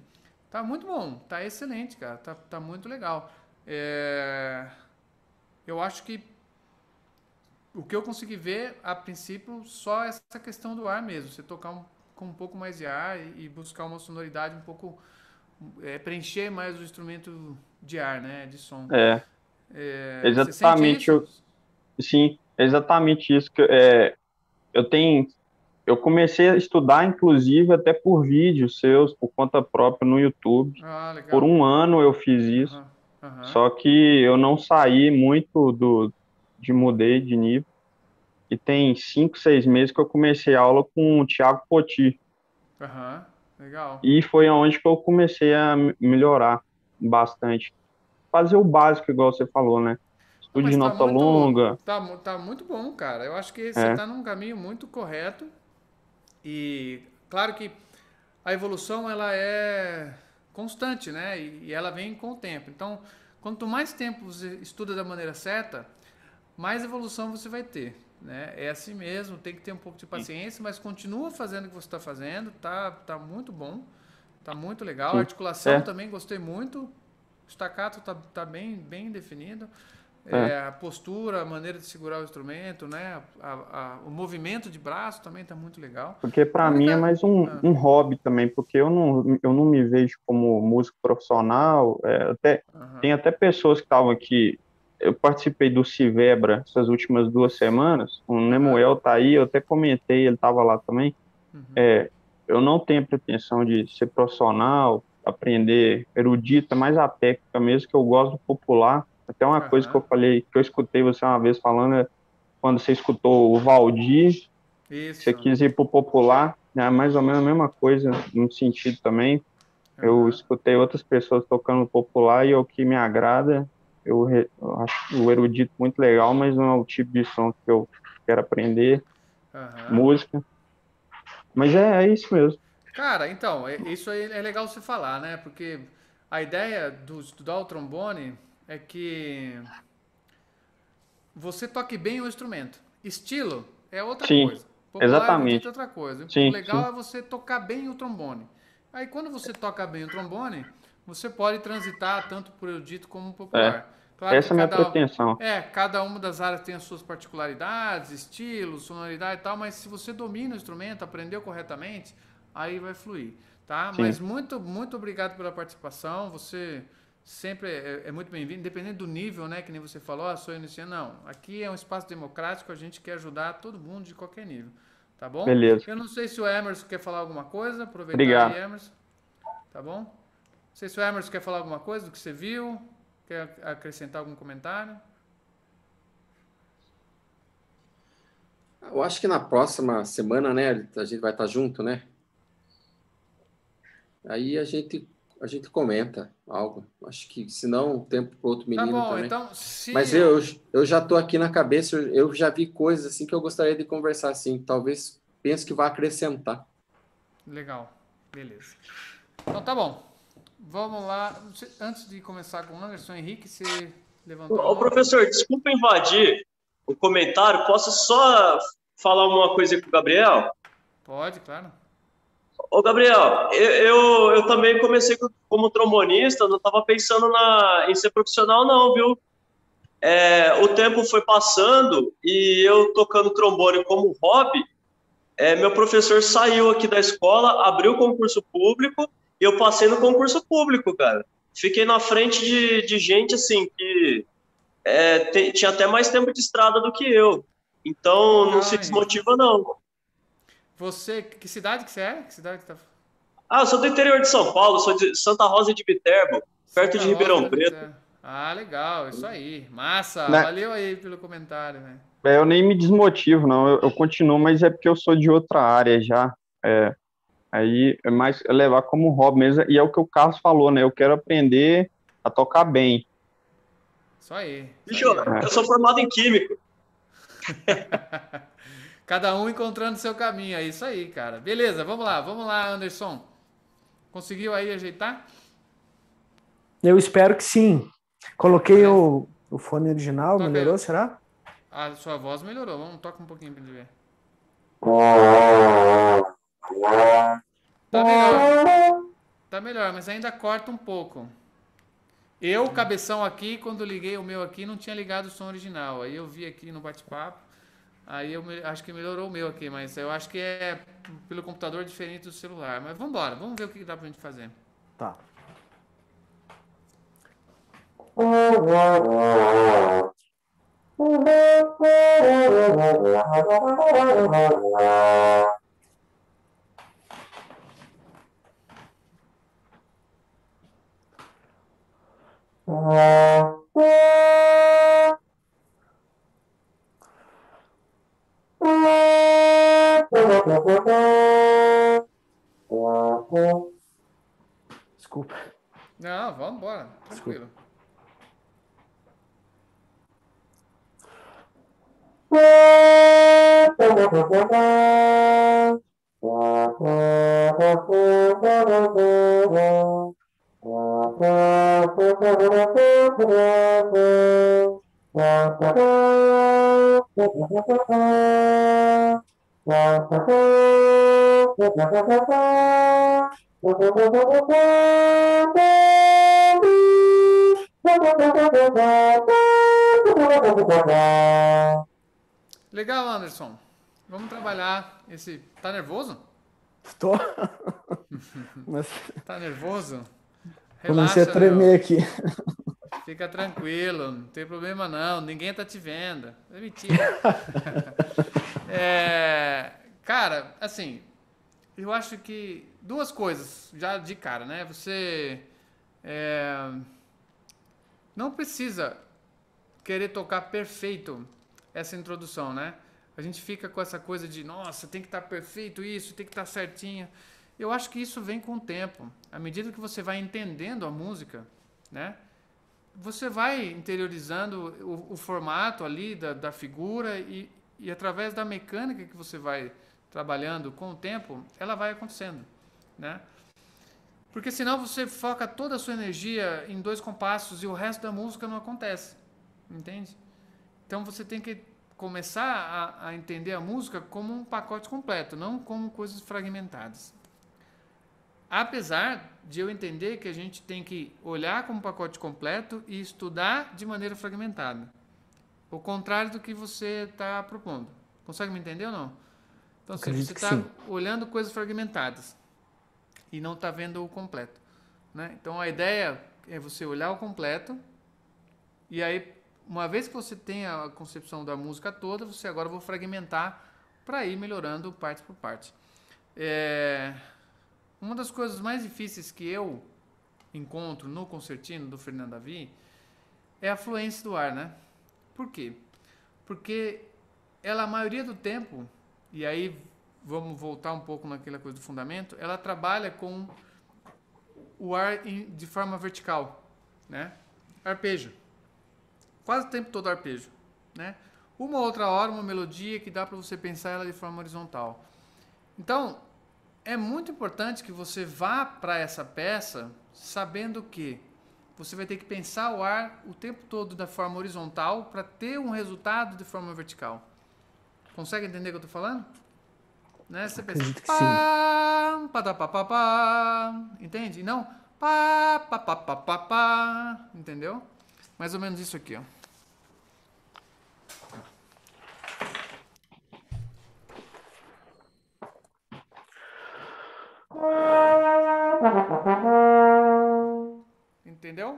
S1: tá muito bom, tá excelente, cara, tá, tá muito legal. É... Eu acho que o que eu consegui ver a princípio só essa questão do ar mesmo, você tocar um, com um pouco mais de ar e, e buscar uma sonoridade um pouco é, preencher mais o instrumento de ar, né, de som. É. É, exatamente, eu,
S6: sim, exatamente isso que é, eu tenho. Eu comecei a estudar, inclusive, até por vídeos seus, por conta própria no YouTube. Ah, por um ano eu fiz isso. Uhum. Uhum. Só que eu não saí muito do de mudei de nível. E tem cinco, seis meses que eu comecei a aula com o Thiago Poti.
S1: Uhum. Legal.
S6: E foi onde que eu comecei a melhorar bastante fazer o básico, igual você falou, né? Estudo de tá nota muito, longa.
S1: Tá, tá muito bom, cara. Eu acho que é. você tá num caminho muito correto. E claro que a evolução ela é constante, né? E, e, ela vem com o tempo. Então, quanto mais tempo você estuda da maneira certa, mais evolução você vai ter. Né? É assim mesmo, tem que ter um pouco de paciência, Sim. mas continua fazendo o que você está fazendo, tá, tá muito bom, tá muito legal. A articulação é. também gostei muito. Staccato está tá bem, bem definido. É. É, a postura, a maneira de segurar o instrumento, né? A, a, o movimento de braço também está muito legal.
S6: Porque para mim é mais um, ah. um, hobby também, porque eu não, eu não me vejo como músico profissional. É, até, Tem até pessoas que estavam aqui. Eu participei do Civebra essas últimas duas semanas. O Nemuel tá aí, eu até comentei, ele estava lá também. Uhum. É, eu não tenho pretensão de ser profissional, aprender erudita, mais a técnica mesmo, que eu gosto do popular. Até uma uhum. coisa que eu falei, que eu escutei você uma vez falando, é quando você escutou o Valdir, Isso. você quis ir pro popular, é mais ou menos a mesma coisa, no sentido também. Uhum. Eu escutei outras pessoas tocando popular e o que me agrada, eu, re, eu acho o erudito muito legal, mas não é o tipo de som que eu quero aprender,
S1: uhum. música.
S6: Mas é, é isso mesmo.
S1: Cara, então, é, isso aí é legal você falar, né? Porque a ideia do estudar o trombone é que você toque bem o instrumento. Estilo é outra Sim, coisa. Popular é exatamente. É outra coisa. Sim, o legal sim. é você tocar bem o trombone. Aí quando você toca bem o trombone, você pode transitar tanto por erudito como é. popular. É. Claro Essa é a minha pretensão. é, cada uma das áreas tem as suas particularidades, estilos, sonoridade e tal, mas se você domina o instrumento, aprendeu corretamente, aí vai fluir, tá? Sim. Mas muito, muito obrigado pela participação. Você sempre é, é, é muito bem-vindo, dependendo do nível, né? Que nem você falou, ah, sou iniciante. Não, aqui é um espaço democrático, a gente quer ajudar todo mundo de qualquer nível, tá bom? Beleza. Eu não sei se o Emerson quer falar alguma coisa, aproveitar obrigado. aí, Emerson, tá bom? Não sei se o Emerson quer falar alguma coisa do que você viu, quer acrescentar algum comentário?
S4: Eu acho que na próxima semana, né, a gente vai estar junto, né? Aí a gente a gente comenta algo. Acho que se não, tempo para outro tá menino tá bom, também. Então,
S1: se... Mas eu,
S4: eu já tô aqui na cabeça, eu, já vi coisas assim que eu gostaria de conversar assim, talvez penso que vai acrescentar.
S1: Legal. Beleza. Então tá bom. Vamos lá. Antes de começar com o Anderson Henrique, você levantou. Ô, professor,
S5: desculpa invadir o comentário. Posso só falar uma coisa com o Gabriel?
S1: Pode, claro.
S5: Ô, Gabriel, eu, eu, eu, também comecei como trombonista, não estava pensando na, em ser profissional, não, viu? É, o tempo foi passando e eu tocando trombone como hobby, é, meu professor saiu aqui da escola, abriu o concurso público e eu passei no concurso público, cara. Fiquei na frente de, de gente, assim, que é, tinha até mais tempo de estrada do que eu. Então, não Ai. se desmotiva, não.
S1: Você, que cidade que você é? Que cidade que tá...
S5: Ah, eu sou do interior de São Paulo, sou de Santa Rosa de Viterbo, perto de Ribeirão
S1: Preto. ah, legal, isso aí. Massa, né? valeu aí pelo comentário, né?
S6: É, eu nem me desmotivo, não. Eu, eu, continuo, mas é porque eu sou de outra área já. É, aí é mais é levar como hobby mesmo. E é o que o Carlos falou, né? Eu quero aprender a tocar bem.
S1: Isso aí. Isso Bicho, aí, eu, eu sou formado em químico. Cada um encontrando seu caminho. É isso aí, cara. Beleza, vamos lá, vamos lá, Anderson. Conseguiu aí ajeitar?
S7: Eu espero que sim. Coloquei o, o fone original, melhorou, será?
S1: A sua voz melhorou. Vamos, toca um pouquinho pra gente ver. Tá melhor. Tá melhor, mas ainda corta um pouco. Eu, cabeção aqui, quando liguei o meu aqui, não tinha ligado o som original. Aí eu vi aqui no bate-papo. Aí eu me, acho que melhorou o meu aqui, mas eu acho que é pelo computador diferente do celular. Mas vamos embora, vamos ver o que dá pra gente fazer.
S7: Tá.
S2: Desculpa.
S1: Não, vamos embora. Tranquilo. Desculpa. Legal, Anderson. Vamos trabalhar esse. Tá nervoso? Tô. Mas... Tá nervoso? Relaxa, Comecei a tremer meu. aqui. Fica tranquilo, não tem problema não, ninguém tá te vendo. É mentira. é, cara, assim, eu acho que duas coisas já de cara, né? Você é, não precisa querer tocar perfeito essa introdução, né? A gente fica com essa coisa de, nossa, tem que estar tá perfeito isso, tem que estar tá certinho. Eu acho que isso vem com o tempo. À medida que você vai entendendo a música, né? você vai interiorizando o, o formato ali da, da figura e, e através da mecânica que você vai trabalhando com o tempo, ela vai acontecendo, né? Porque senão você foca toda a sua energia em dois compassos e o resto da música não acontece, entende? Então você tem que começar a, a entender a música como um pacote completo, não como coisas fragmentadas. Apesar de eu entender que a gente tem que olhar como pacote completo e estudar de maneira fragmentada. O contrário do que você está propondo. Consegue me entender ou não? Então, se assim, você está olhando coisas fragmentadas e não está vendo o completo. Né? Então, a ideia é você olhar o completo e aí, uma vez que você tem a concepção da música toda, você agora vai fragmentar para ir melhorando parte por parte. É, uma das coisas mais difíceis que eu encontro no concertino do Fernando Davi é a fluência do ar, né? Por quê? Porque ela, a maioria do tempo, e aí vamos voltar um pouco naquela coisa do fundamento, ela trabalha com o ar em, de forma vertical, né? Arpejo. Quase o tempo todo arpejo, né? Uma outra hora, uma melodia que dá para você pensar ela de forma horizontal. Então, é muito importante que você vá para essa peça sabendo que você vai ter que pensar o ar o tempo todo da forma horizontal para ter um resultado de forma vertical. Consegue entender o que eu estou falando? Né? Você pensa. que pá, sim. Pá, pá, pá, pá, entende? E não. Pá, pá, pá, pá, pá, pá, entendeu? Mais ou menos isso aqui, ó. Entendeu?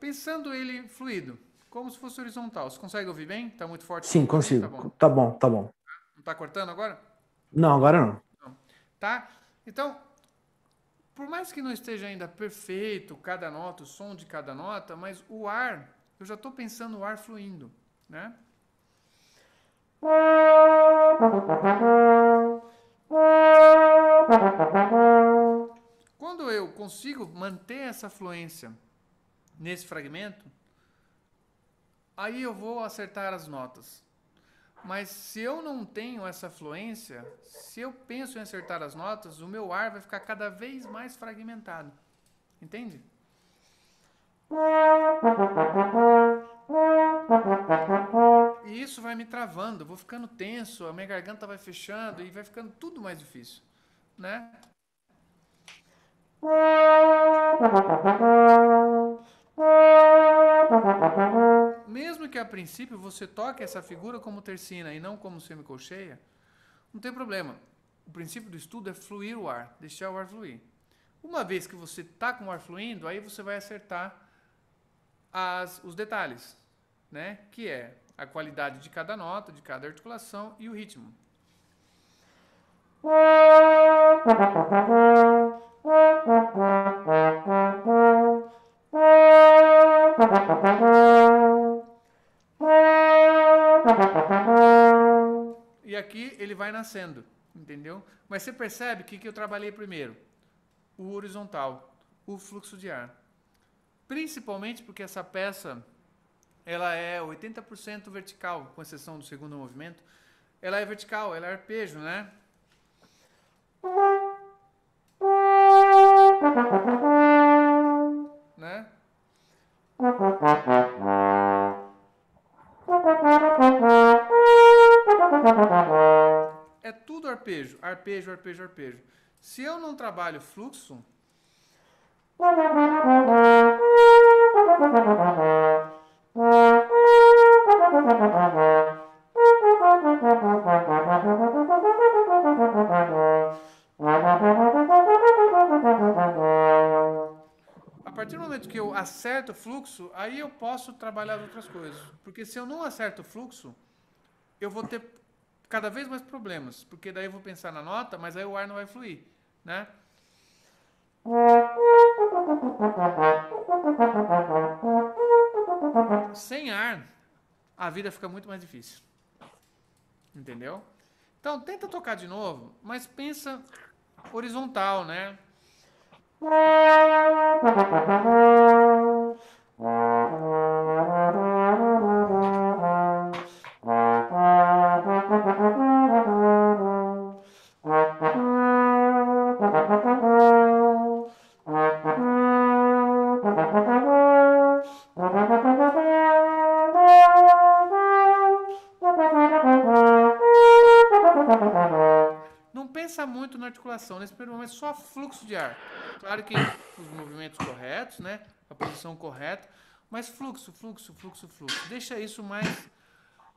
S1: Pensando ele fluido, como se fosse horizontal. Você consegue ouvir bem? Tá muito forte? Sim, consigo.
S7: Tá bom, tá bom. Tá bom.
S1: Não tá cortando agora?
S7: Não, agora não. não.
S1: Tá? Então, por mais que não esteja ainda perfeito cada nota, o som de cada nota, mas o ar, eu já estou pensando o ar fluindo, né? Quando eu consigo manter essa fluência nesse fragmento, aí eu vou acertar as notas. Mas se eu não tenho essa fluência, se eu penso em acertar as notas, o meu ar vai ficar cada vez mais fragmentado. Entende? E isso vai me travando, vou ficando tenso, a minha garganta vai fechando e vai ficando tudo mais difícil, né? mesmo que a princípio você toque essa figura como tercina e não como semicolcheia, não tem problema. O princípio do estudo é fluir o ar, deixar o ar fluir. Uma vez que você está com o ar fluindo, aí você vai acertar as, os detalhes, né? que é a qualidade de cada nota, de cada articulação e o ritmo. E aqui ele vai nascendo, entendeu? Mas você percebe que que eu trabalhei primeiro? O horizontal, o fluxo de ar. Principalmente porque essa peça ela é 80% vertical, com exceção do segundo movimento. Ela é vertical, ela é arpejo, né? arpejo, arpejo, arpejo. Se eu não trabalho fluxo. A partir do momento que eu acerto o fluxo, aí eu posso trabalhar outras coisas. Porque se eu não acerto o fluxo, eu vou ter cada vez mais problemas, porque daí eu vou pensar na nota, mas aí o ar não vai fluir, né? Sem ar, a vida fica muito mais difícil. Entendeu? Então, tenta tocar de novo, mas pensa horizontal, né? alimentação nesse primeiro momento, só fluxo de ar. Claro que os movimentos corretos, né? A posição correta, mas fluxo, fluxo, fluxo, fluxo. Deixa isso mais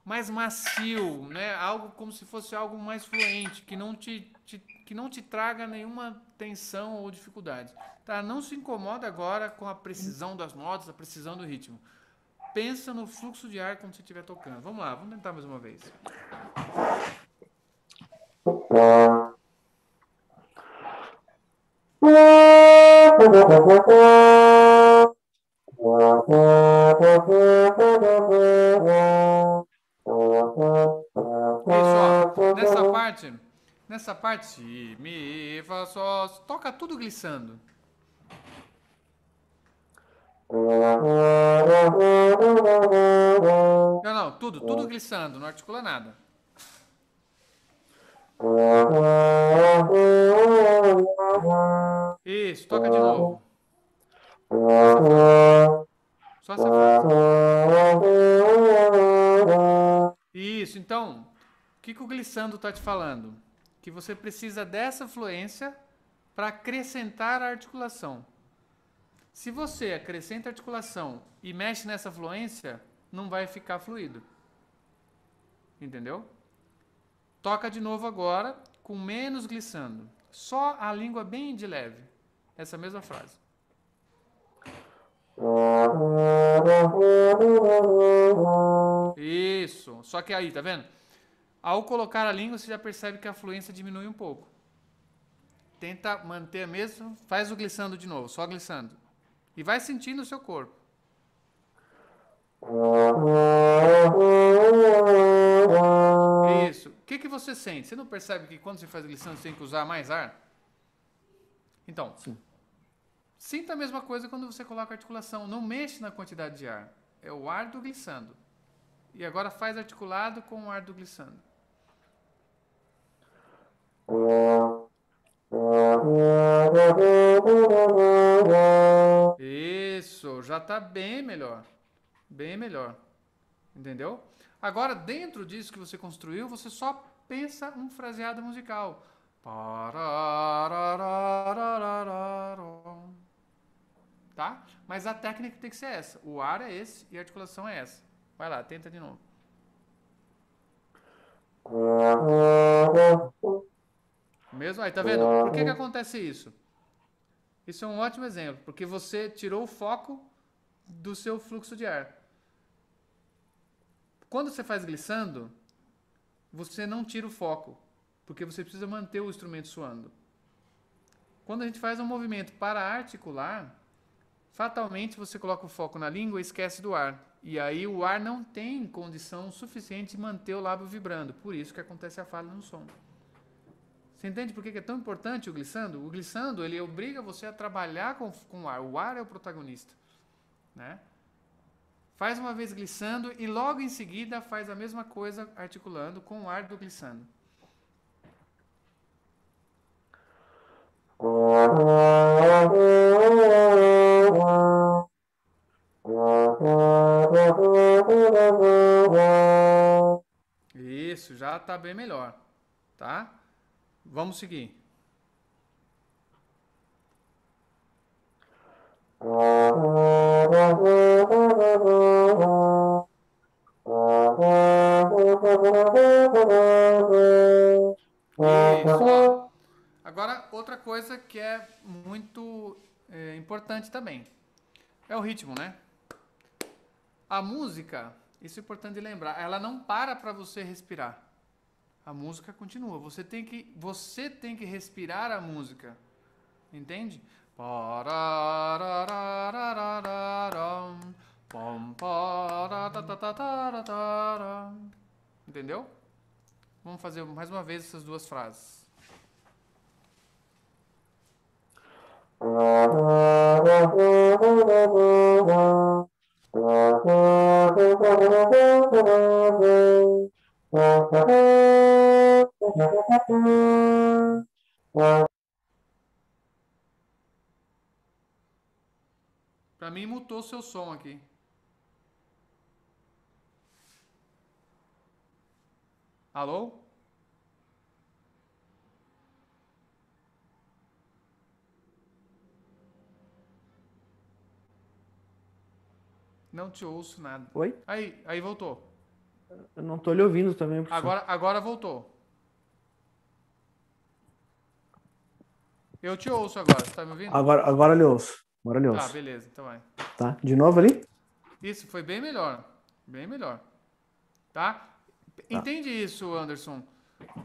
S1: mais macio, né? Algo como se fosse algo mais fluente, que não te, te que não te traga nenhuma tensão ou dificuldade. Tá? Não se incomoda agora com a precisão das notas, a precisão do ritmo. Pensa no fluxo de ar quando você estiver tocando. Vamos lá, vamos tentar mais uma vez. Pessoal, Nessa parte, nessa parte, si, mi, só toca tudo glissando.
S2: Não, não, tudo, tudo
S1: glissando, não articula nada. Isso, toca de
S2: novo. Só essa frase.
S1: Isso, então, o que, que o glissando está te falando? Que você precisa dessa fluência para acrescentar a articulação. Se você acrescenta articulação e mexe nessa fluência, não vai ficar fluido. Entendeu? Toca de novo agora, com menos glissando. Só a língua bem de leve. Essa mesma frase. Isso. Só que aí, tá vendo? Ao colocar a língua, você já percebe que a fluência diminui um pouco. Tenta manter mesmo. Faz o glissando de novo, só glissando. E vai sentindo o seu corpo. Isso que, que você sente? Você não percebe que quando você faz a lição você tem que usar mais ar? Então, Sim. sinta a mesma coisa quando você coloca a articulação. Não mexe na quantidade de ar. É o ar do glissando. E agora faz articulado com o ar do glissando. Isso, já está bem melhor. Bem melhor. Entendeu? Agora, dentro disso que você construiu, você só pensa um fraseado musical. Tá? Mas a técnica tem que ser essa. O ar é esse e a articulação é essa. Vai lá, tenta de novo. Mesmo aí, tá vendo? Por que, que acontece isso? Isso é um ótimo exemplo, porque você tirou o foco do seu fluxo de ar. Quando você faz glissando, você não tira o foco, porque você precisa manter o instrumento suando. Quando a gente faz um movimento para articular, fatalmente você coloca o foco na língua e esquece do ar. E aí o ar não tem condição suficiente de manter o lábio vibrando. Por isso que acontece a falha no som. Você entende por que é tão importante o glissando? O glissando ele obriga você a trabalhar com, com o ar. O ar é o protagonista, né? Faz uma vez glissando e logo em seguida faz a mesma coisa articulando com o ar do glissando. Isso, já está bem melhor, tá? Vamos seguir.
S2: Isso. Agora, outra coisa
S1: que é muito é, importante também é o ritmo, né? A música, isso é importante lembrar, ela não para para você respirar. A música continua. Você tem que, você tem que respirar a música, entende? Entendeu? Vamos fazer mais uma vez essas duas frases. Para mim mutou seu som aqui. Alô? Não te ouço nada. Oi? Aí, aí voltou. Eu não tô lhe ouvindo também. Professor. Agora, agora voltou. Eu te ouço agora, você tá me ouvindo? Agora,
S7: agora lhe ouço. Maravilhoso. Tá, beleza, então vai. Tá, de novo ali?
S1: Isso, foi bem melhor. Bem melhor. Tá? tá? Entende isso, Anderson.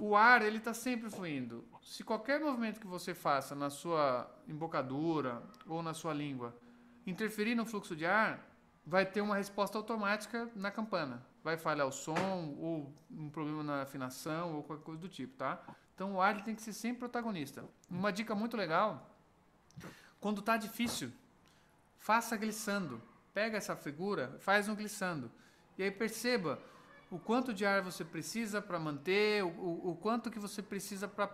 S1: O ar, ele tá sempre fluindo. Se qualquer movimento que você faça na sua embocadura ou na sua língua interferir no fluxo de ar, vai ter uma resposta automática na campana. Vai falhar o som ou um problema na afinação ou qualquer coisa do tipo, tá? Então o ar tem que ser sempre protagonista. Uma dica muito legal quando está difícil, faça glissando. Pega essa figura, faz um glissando. E aí perceba o quanto de ar você precisa para manter, o, o, o quanto que você precisa para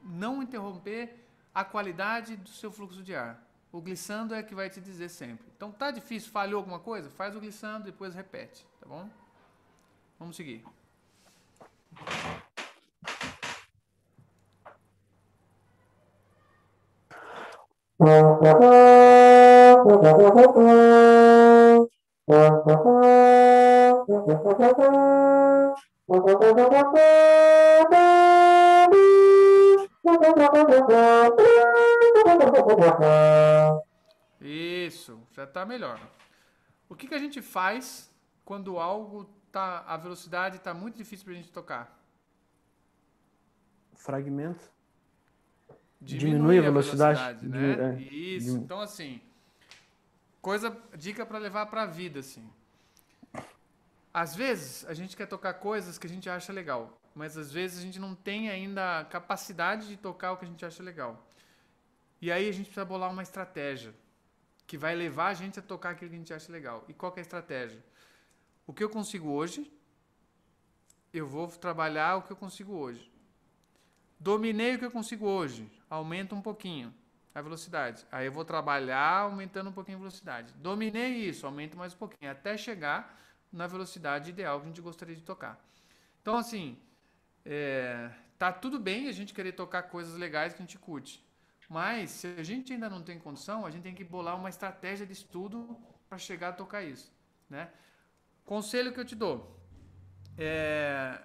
S1: não interromper a qualidade do seu fluxo de ar. O glissando é que vai te dizer sempre. Então tá difícil, falhou alguma coisa? Faz o glissando e depois repete, tá bom? Vamos seguir. Isso, já está melhor. O que, que a gente faz quando algo tá a velocidade está muito difícil para a gente tocar?
S7: Fragmento diminui, a velocidade. velocidade né? né? é, Isso. Diminui.
S1: Então, assim, coisa, dica para levar para a vida, assim. Às vezes, a gente quer tocar coisas que a gente acha legal, mas às vezes a gente não tem ainda a capacidade de tocar o que a gente acha legal. E aí a gente precisa bolar uma estratégia que vai levar a gente a tocar aquilo que a gente acha legal. E qual é a estratégia? O que eu consigo hoje, eu vou trabalhar o que eu consigo hoje. Dominei o que eu consigo hoje, aumenta um pouquinho a velocidade. Aí eu vou trabalhar aumentando um pouquinho a velocidade. Dominei isso, aumento mais um pouquinho, até chegar na velocidade ideal que a gente gostaria de tocar. Então, assim, é, tá tudo bem a gente querer tocar coisas legais que a gente curte. Mas, se a gente ainda não tem condição, a gente tem que bolar uma estratégia de estudo para chegar a tocar isso. Né? Conselho que eu te dou: é,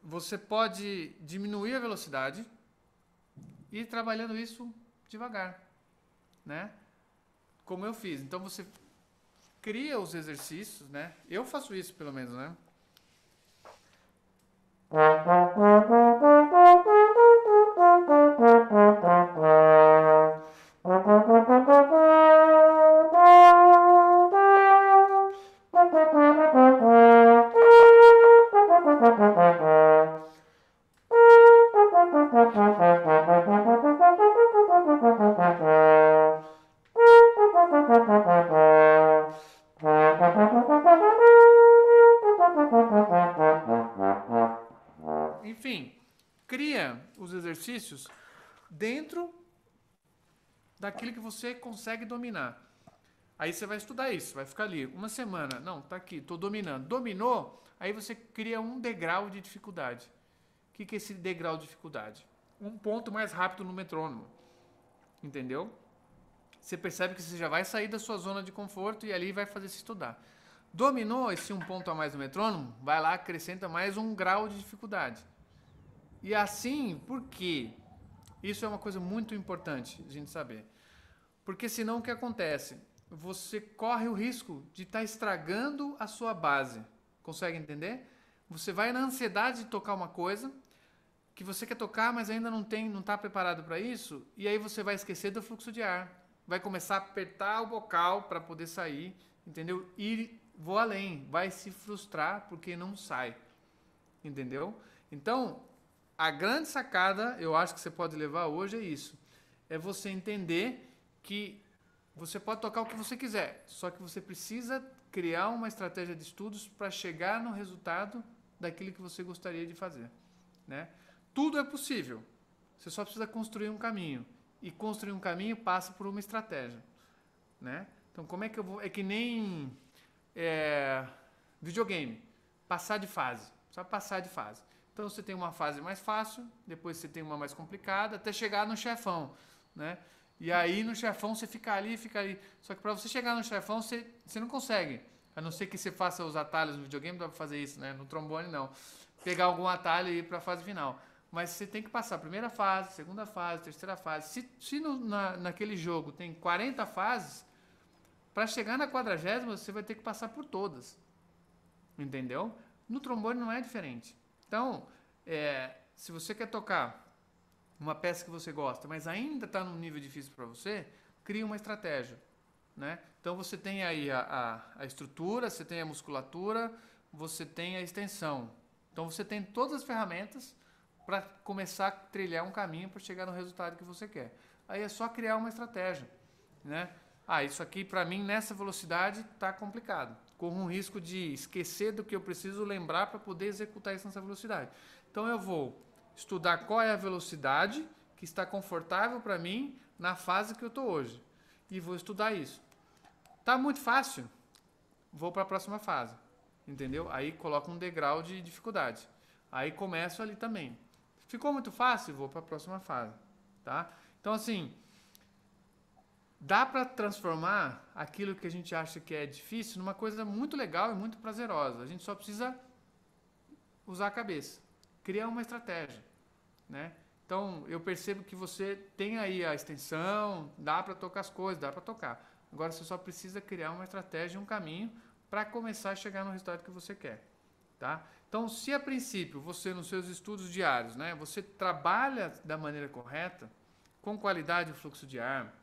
S1: você pode diminuir a velocidade e trabalhando isso devagar, né? Como eu fiz. Então você cria os exercícios, né? Eu faço isso pelo menos, né? enfim, cria os exercícios dentro daquilo que você consegue dominar. Aí você vai estudar isso, vai ficar ali uma semana. Não, tá aqui, tô dominando. Dominou, aí você cria um degrau de dificuldade. O que, que é esse degrau de dificuldade? Um ponto mais rápido no metrônomo. Entendeu? Você percebe que você já vai sair da sua zona de conforto e ali vai fazer se estudar. Dominou esse um ponto a mais no metrônomo, vai lá, acrescenta mais um grau de dificuldade. E assim, por quê? Isso é uma coisa muito importante a gente saber. Porque senão o que acontece? Você corre o risco de estar tá estragando a sua base. Consegue entender? Você vai na ansiedade de tocar uma coisa que você quer tocar, mas ainda não tem, não está preparado para isso, e aí você vai esquecer do fluxo de ar. Vai começar a apertar o bocal para poder sair, entendeu? E vou além, vai se frustrar porque não sai. Entendeu? Então, a grande sacada, eu acho que você pode levar hoje é isso. É você entender que você pode tocar o que você quiser, só que você precisa criar uma estratégia de estudos para chegar no resultado daquilo que você gostaria de fazer, né? Tudo é possível. Você só precisa construir um caminho e construir um caminho passa por uma estratégia, né? Então como é que eu vou? É que nem é, videogame, passar de fase, só passar de fase. Então você tem uma fase mais fácil, depois você tem uma mais complicada, até chegar no chefão, né? E aí no chefão você fica ali, fica ali. Só que para você chegar no chefão, você, você não consegue. A não ser que você faça os atalhos no videogame, dá para fazer isso, né? No trombone não. Pegar algum atalho e ir para a fase final. Mas você tem que passar a primeira fase, segunda fase, terceira fase. Se, se no, na, naquele jogo tem 40 fases, para chegar na quadragésima você vai ter que passar por todas. Entendeu? No trombone não é diferente. Então, é, se você quer tocar uma peça que você gosta, mas ainda está num nível difícil para você, cria uma estratégia. Né? Então você tem aí a, a, a, estrutura, você tem a musculatura, você tem a extensão. Então você tem todas as ferramentas para começar a trilhar um caminho para chegar no resultado que você quer. Aí é só criar uma estratégia. Né? Ah, isso aqui para mim nessa velocidade está complicado corro um risco de esquecer do que eu preciso lembrar para poder executar isso nessa velocidade. Então eu vou estudar qual é a velocidade que está confortável para mim na fase que eu estou hoje e vou estudar isso. Tá muito fácil? Vou para a próxima fase, entendeu? Aí coloco um degrau de dificuldade. Aí começo ali também. Ficou muito fácil? Vou para a próxima fase, tá? Então assim, dá para transformar aquilo que a gente acha que é difícil numa coisa muito legal e muito prazerosa. A gente só precisa usar a cabeça, criar uma estratégia, né? Então, eu percebo que você tem aí a extensão, dá para tocar as coisas, dá para tocar. Agora você só precisa criar uma estratégia, um caminho para começar a chegar no resultado que você quer, tá? Então, se a princípio você nos seus estudos diários, né, você trabalha da maneira correta, com qualidade o fluxo de ar,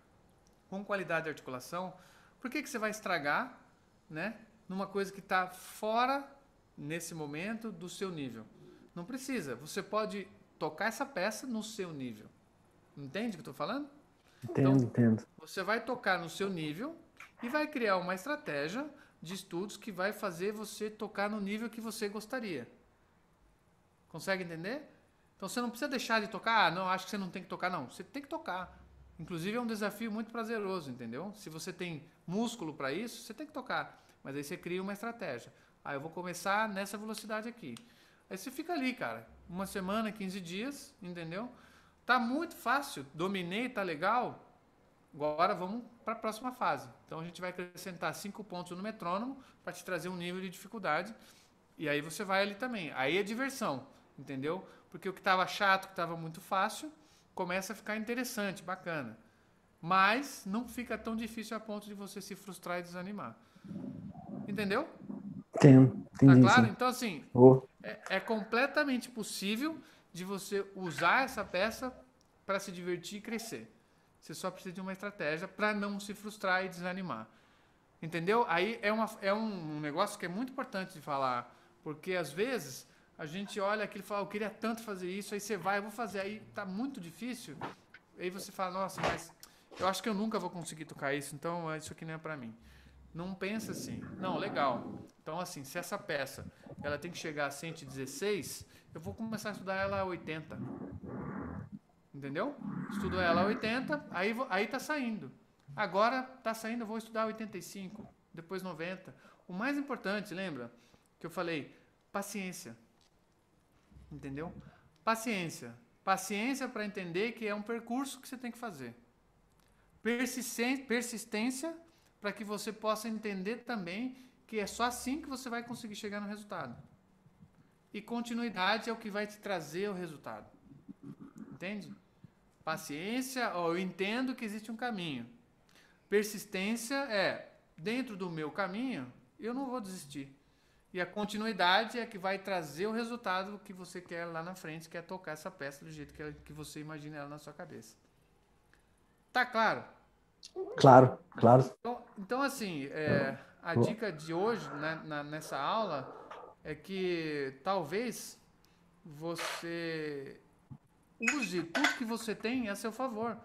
S1: com qualidade de articulação, por que, que você vai estragar né, numa coisa que está fora, nesse momento, do seu nível? Não precisa. Você pode tocar essa peça no seu nível. Entende o que eu estou falando?
S7: Entendo, então, entendo.
S1: Você vai tocar no seu nível e vai criar uma estratégia de estudos que vai fazer você tocar no nível que você gostaria. Consegue entender? Então você não precisa deixar de tocar, ah, não, acho que você não tem que tocar, não. Você tem que tocar. Inclusive é um desafio muito prazeroso, entendeu? Se você tem músculo para isso, você tem que tocar. Mas aí você cria uma estratégia. Ah, eu vou começar nessa velocidade aqui. Aí você fica ali, cara. Uma semana, 15 dias, entendeu? Tá muito fácil, dominei, tá legal. Agora vamos para a próxima fase. Então a gente vai acrescentar cinco pontos no metrônomo para te trazer um nível de dificuldade. E aí você vai ali também. Aí é diversão, entendeu? Porque o que estava chato, que estava muito fácil, começa a ficar interessante, bacana. Mas não fica tão difícil a ponto de você se frustrar e desanimar. Entendeu? Entendo. Entendi, tá claro? Então, assim, oh. é, é completamente possível de você usar essa peça para se divertir e crescer. Você só precisa de uma estratégia para não se frustrar e desanimar. Entendeu? Aí é, uma, é um negócio que é muito importante de falar, porque às vezes a gente olha aquilo e fala, ah, eu queria tanto fazer isso, aí você vai, eu vou fazer, aí tá muito difícil. Aí você fala, nossa, mas eu acho que eu nunca vou conseguir tocar isso, então isso aqui não é para mim. Não pensa assim. Não, legal. Então, assim, se essa peça ela tem que chegar a 116, eu vou começar a estudar ela a 80. Entendeu? Estudo ela a 80, aí, aí tá saindo. Agora tá saindo, eu vou estudar 85, depois 90. O mais importante, lembra? Que eu falei, paciência entendeu? Paciência. Paciência para entender que é um percurso que você tem que fazer. Persistência, persistência para que você possa entender também que é só assim que você vai conseguir chegar no resultado. E continuidade é o que vai te trazer o resultado. Entende? Paciência, ó, eu entendo que existe um caminho. Persistência é, dentro do meu caminho, eu não vou desistir. E a continuidade é que vai trazer o resultado que você quer lá na frente, que é tocar essa peça do jeito que, ela, que você imagina ela na sua cabeça. Tá claro? Claro, claro. Então, então assim, é, a dica de hoje, né, na, nessa aula, é que talvez você use tudo que você tem a seu favor.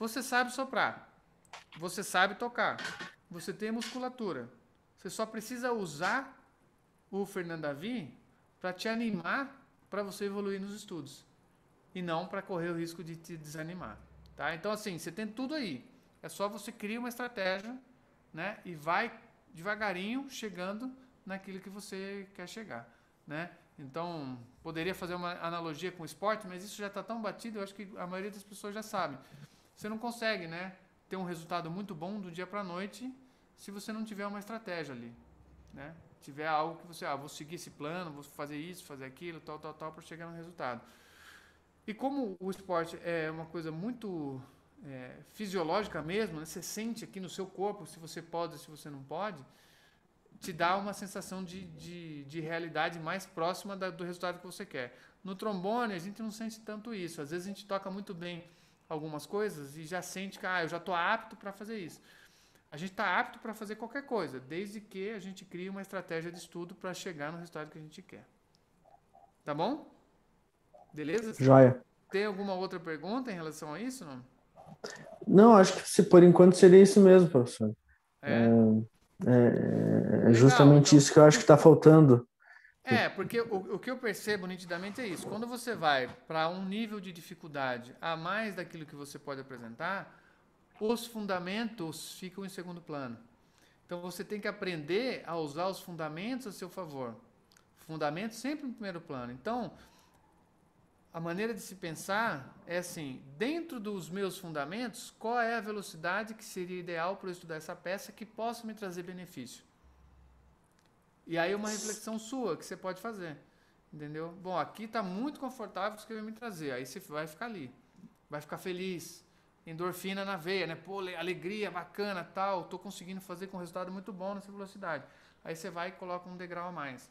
S1: Você sabe soprar, você sabe tocar, você tem musculatura. Você só precisa usar o Fernando Davi para te animar para você evoluir nos estudos e não para correr o risco de te desanimar, tá? Então assim, você tem tudo aí. É só você criar uma estratégia, né? E vai devagarinho chegando naquilo que você quer chegar, né? Então, poderia fazer uma analogia com o esporte, mas isso já está tão batido, eu acho que a maioria das pessoas já sabe. Você não consegue, né, ter um resultado muito bom do dia para a noite se você não tiver uma estratégia ali, né? tiver algo que você, ah, vou seguir esse plano, vou fazer isso, fazer aquilo, tal, tal, tal, para chegar no resultado. E como o esporte é uma coisa muito é, fisiológica mesmo, né? você sente aqui no seu corpo se você pode, se você não pode, te dá uma sensação de, de, de realidade mais próxima da, do resultado que você quer. No trombone, a gente não sente tanto isso. Às vezes a gente toca muito bem algumas coisas e já sente que ah, eu já estou apto para fazer isso a gente está apto para fazer qualquer coisa, desde que a gente crie uma estratégia de estudo para chegar no resultado que a gente quer. Tá bom? Beleza? Joia. Tem alguma outra pergunta em relação a isso? Não,
S7: não acho que se, por enquanto seria isso mesmo, professor. É, é, é, é justamente então, isso que eu acho que está faltando. É, porque o, o que eu percebo
S1: nitidamente é isso. Quando você vai para um nível de dificuldade a mais daquilo que você pode apresentar, os fundamentos ficam em segundo plano. Então você tem que aprender a usar os fundamentos a seu favor. Fundamentos sempre em primeiro plano. Então, a maneira de se pensar é assim: dentro dos meus fundamentos, qual é a velocidade que seria ideal para eu estudar essa peça que possa me trazer benefício? E aí é uma reflexão sua que você pode fazer. Entendeu? Bom, aqui está muito confortável com o que vai me trazer. Aí você vai ficar ali. Vai ficar feliz endorfina na veia, né? Pô, alegria, bacana, tal, tô conseguindo fazer com resultado muito bom nessa velocidade. Aí você vai e coloca um degrau a mais.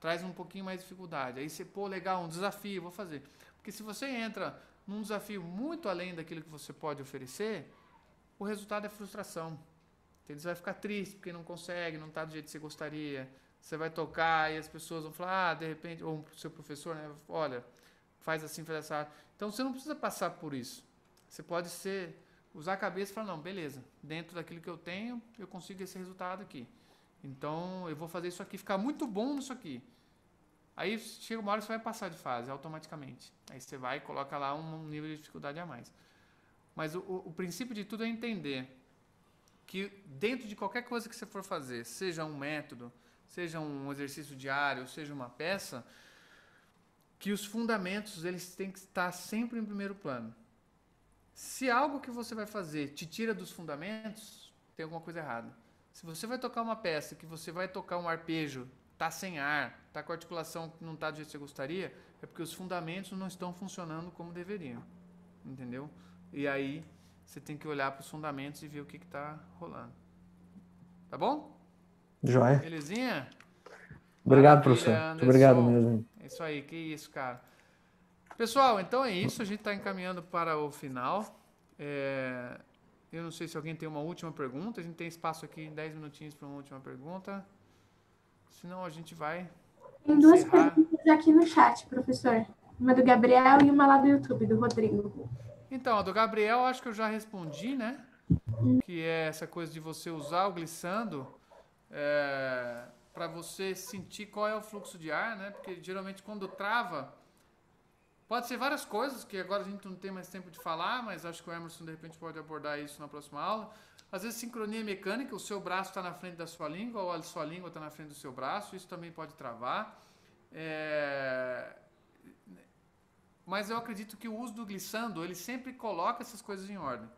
S1: Traz um pouquinho mais de dificuldade. Aí você, pô, legal, um desafio, vou fazer. Porque se você entra num desafio muito além daquilo que você pode oferecer, o resultado é frustração. Então, você vai ficar triste porque não consegue, não está do jeito que você gostaria. Você vai tocar e as pessoas vão falar, ah, de repente, ou o seu professor, né? Olha, faz assim, faz assim. Então você não precisa passar por isso você pode ser usar a cabeça e falar não, beleza, dentro daquilo que eu tenho, eu consigo esse resultado aqui. Então eu vou fazer isso aqui ficar muito bom nisso aqui. Aí chega uma hora que você vai passar de fase automaticamente. Aí você vai e coloca lá um nível de dificuldade a mais. Mas o, o, o princípio de tudo é entender que dentro de qualquer coisa que você for fazer, seja um método, seja um exercício diário, seja uma peça, que os fundamentos eles têm que estar sempre em primeiro plano. Se algo que você vai fazer te tira dos fundamentos, tem alguma coisa errada. Se você vai tocar uma peça que você vai tocar um arpejo, tá sem ar, tá com a articulação que não tá do jeito que você gostaria, é porque os fundamentos não estão funcionando como deveriam. Entendeu? E aí você tem que olhar para os fundamentos e ver o que está rolando. Tá bom? Joia. Belezinha? Obrigado, Maravilha, professor. Muito Obrigado mesmo. É isso aí, que isso, cara. Pessoal, então é isso. A gente está encaminhando para o final. É... Eu não sei se alguém tem uma última pergunta. A gente tem espaço aqui em 10 minutinhos para uma última pergunta. Senão a gente vai.
S3: Tem duas encerrar. perguntas aqui no chat, professor. Uma do Gabriel e uma lá
S1: do YouTube, do Rodrigo. Então, a do Gabriel acho que eu já respondi, né? Que é essa coisa de você usar o glissando é, para você sentir qual é o fluxo de ar, né? Porque geralmente quando trava Pode ser várias coisas, que agora a gente não tem mais tempo de falar, mas acho que o Emerson de repente pode abordar isso na próxima aula. Às vezes, sincronia mecânica, o seu braço está na frente da sua língua, ou a sua língua está na frente do seu braço, isso também pode travar. É... Mas eu acredito que o uso do glissando, ele sempre coloca essas coisas em ordem.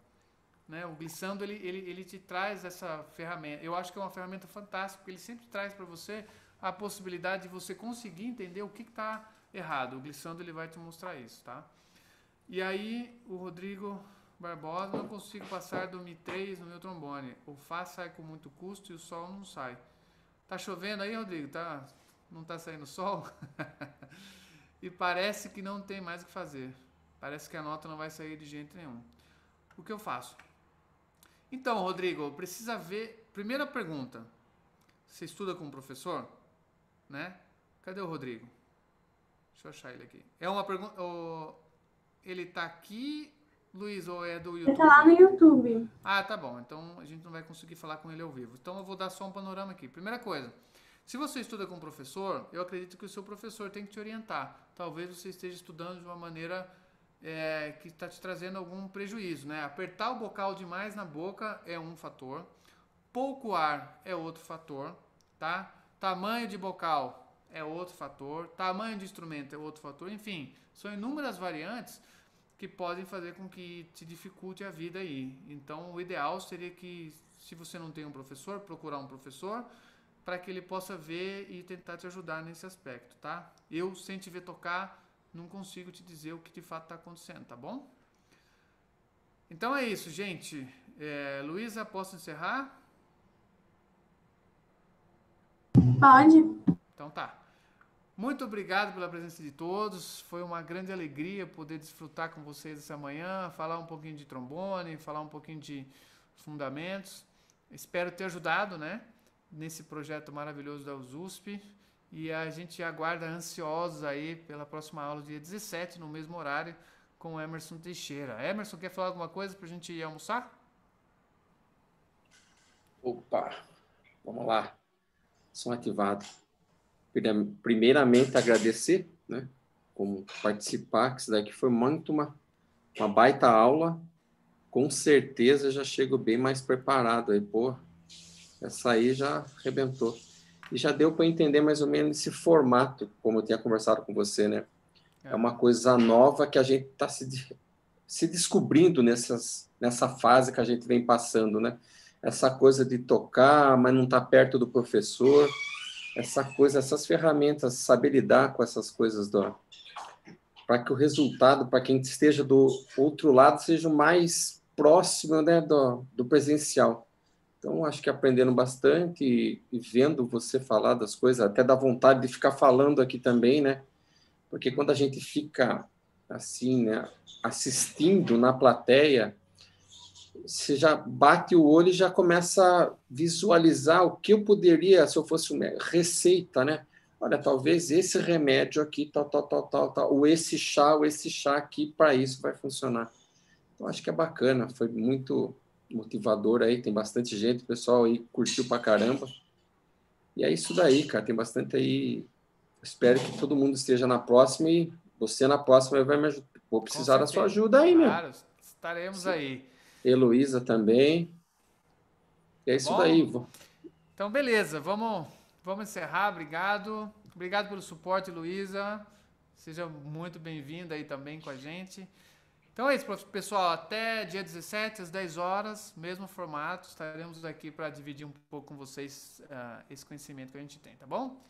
S1: Né? O glissando, ele, ele, ele te traz essa ferramenta. Eu acho que é uma ferramenta fantástica, porque ele sempre traz para você a possibilidade de você conseguir entender o que está errado. O glissando ele vai te mostrar isso, tá? E aí o Rodrigo Barbosa, não consigo passar do Mi 3 no meu trombone. O Fá sai com muito custo e o sol não sai. Tá chovendo aí, Rodrigo? Tá? Não tá saindo sol? e parece que não tem mais o que fazer. Parece que a nota não vai sair de jeito nenhum. O que eu faço? Então, Rodrigo, precisa ver. Primeira pergunta. Você estuda com o professor? Né? Cadê o Rodrigo? Deixa eu achar ele aqui. É uma pergunta. Oh, ele tá aqui, Luiz, ou é do YouTube? Ele tá lá no
S3: YouTube.
S1: Ah, tá bom. Então a gente não vai conseguir falar com ele ao vivo. Então eu vou dar só um panorama aqui. Primeira coisa. Se você estuda com um professor, eu acredito que o seu professor tem que te orientar. Talvez você esteja estudando de uma maneira é, que está te trazendo algum prejuízo, né? Apertar o bocal demais na boca é um fator, pouco ar é outro fator, tá? Tamanho de bocal é outro fator, tamanho de instrumento é outro fator, enfim, são inúmeras variantes que podem fazer com que te dificulte a vida aí. Então, o ideal seria que, se você não tem um professor, procurar um professor para que ele possa ver e tentar te ajudar nesse aspecto, tá? Eu, sem te ver tocar, não consigo te dizer o que de fato está acontecendo, tá bom? Então é isso, gente. É, Luísa, posso encerrar? Pode. Então tá. Muito obrigado pela presença de todos. Foi uma grande alegria poder desfrutar com vocês essa manhã, falar um pouquinho de trombone, falar um pouquinho de fundamentos. Espero ter ajudado, né, nesse projeto maravilhoso da USP. E a gente aguarda ansiosos aí pela próxima aula, dia 17, no mesmo horário, com Emerson Teixeira. Emerson, quer falar alguma coisa para a gente ir almoçar?
S4: Opa, vamos lá. Som ativado primeiramente agradecer, né, como participar, que isso daqui foi muito uma, uma baita aula. Com certeza já chego bem mais preparado aí, pô. Essa aí já arrebentou. E já deu para entender mais ou menos esse formato, como eu tinha conversado com você, né? É, uma coisa nova que a gente está se, se descobrindo nessas, nessa fase que a gente vem passando, né? Essa coisa de tocar, mas não tá perto do professor essa coisa, essas ferramentas, saber lidar com essas coisas do para que o resultado para quem esteja do outro lado seja o mais próximo né, do, do presencial. Então, acho que aprendendo bastante e, e, vendo você falar das coisas, até dá vontade de ficar falando aqui também, né? Porque quando a gente fica assim, né, assistindo na plateia, você já bate o olho e já começa a visualizar o que eu poderia, se eu fosse uma receita, né? Olha, talvez esse remédio aqui, tal, tal, tal, tal, tal, ou esse chá, ou esse chá aqui, para isso vai funcionar. Então, acho que é bacana, foi muito motivador aí, tem bastante gente, o pessoal aí curtiu pra caramba. E é isso daí, cara, tem bastante aí. Espero que todo mundo esteja na próxima e você na próxima vai me ajudar. Vou precisar da sua ajuda aí, meu. Claro,
S1: estaremos Sim. aí.
S4: Heloísa também. É isso Bom, daí.
S1: Então, beleza, vamos, vamos encerrar. Obrigado. Obrigado pelo suporte, Luísa. Seja muito bem-vinda aí também com a gente. Então é isso, pessoal. Até dia 17, às 10 horas, mesmo formato. Estaremos aqui para dividir um pouco com vocês uh, esse conhecimento que a gente tem, tá bom?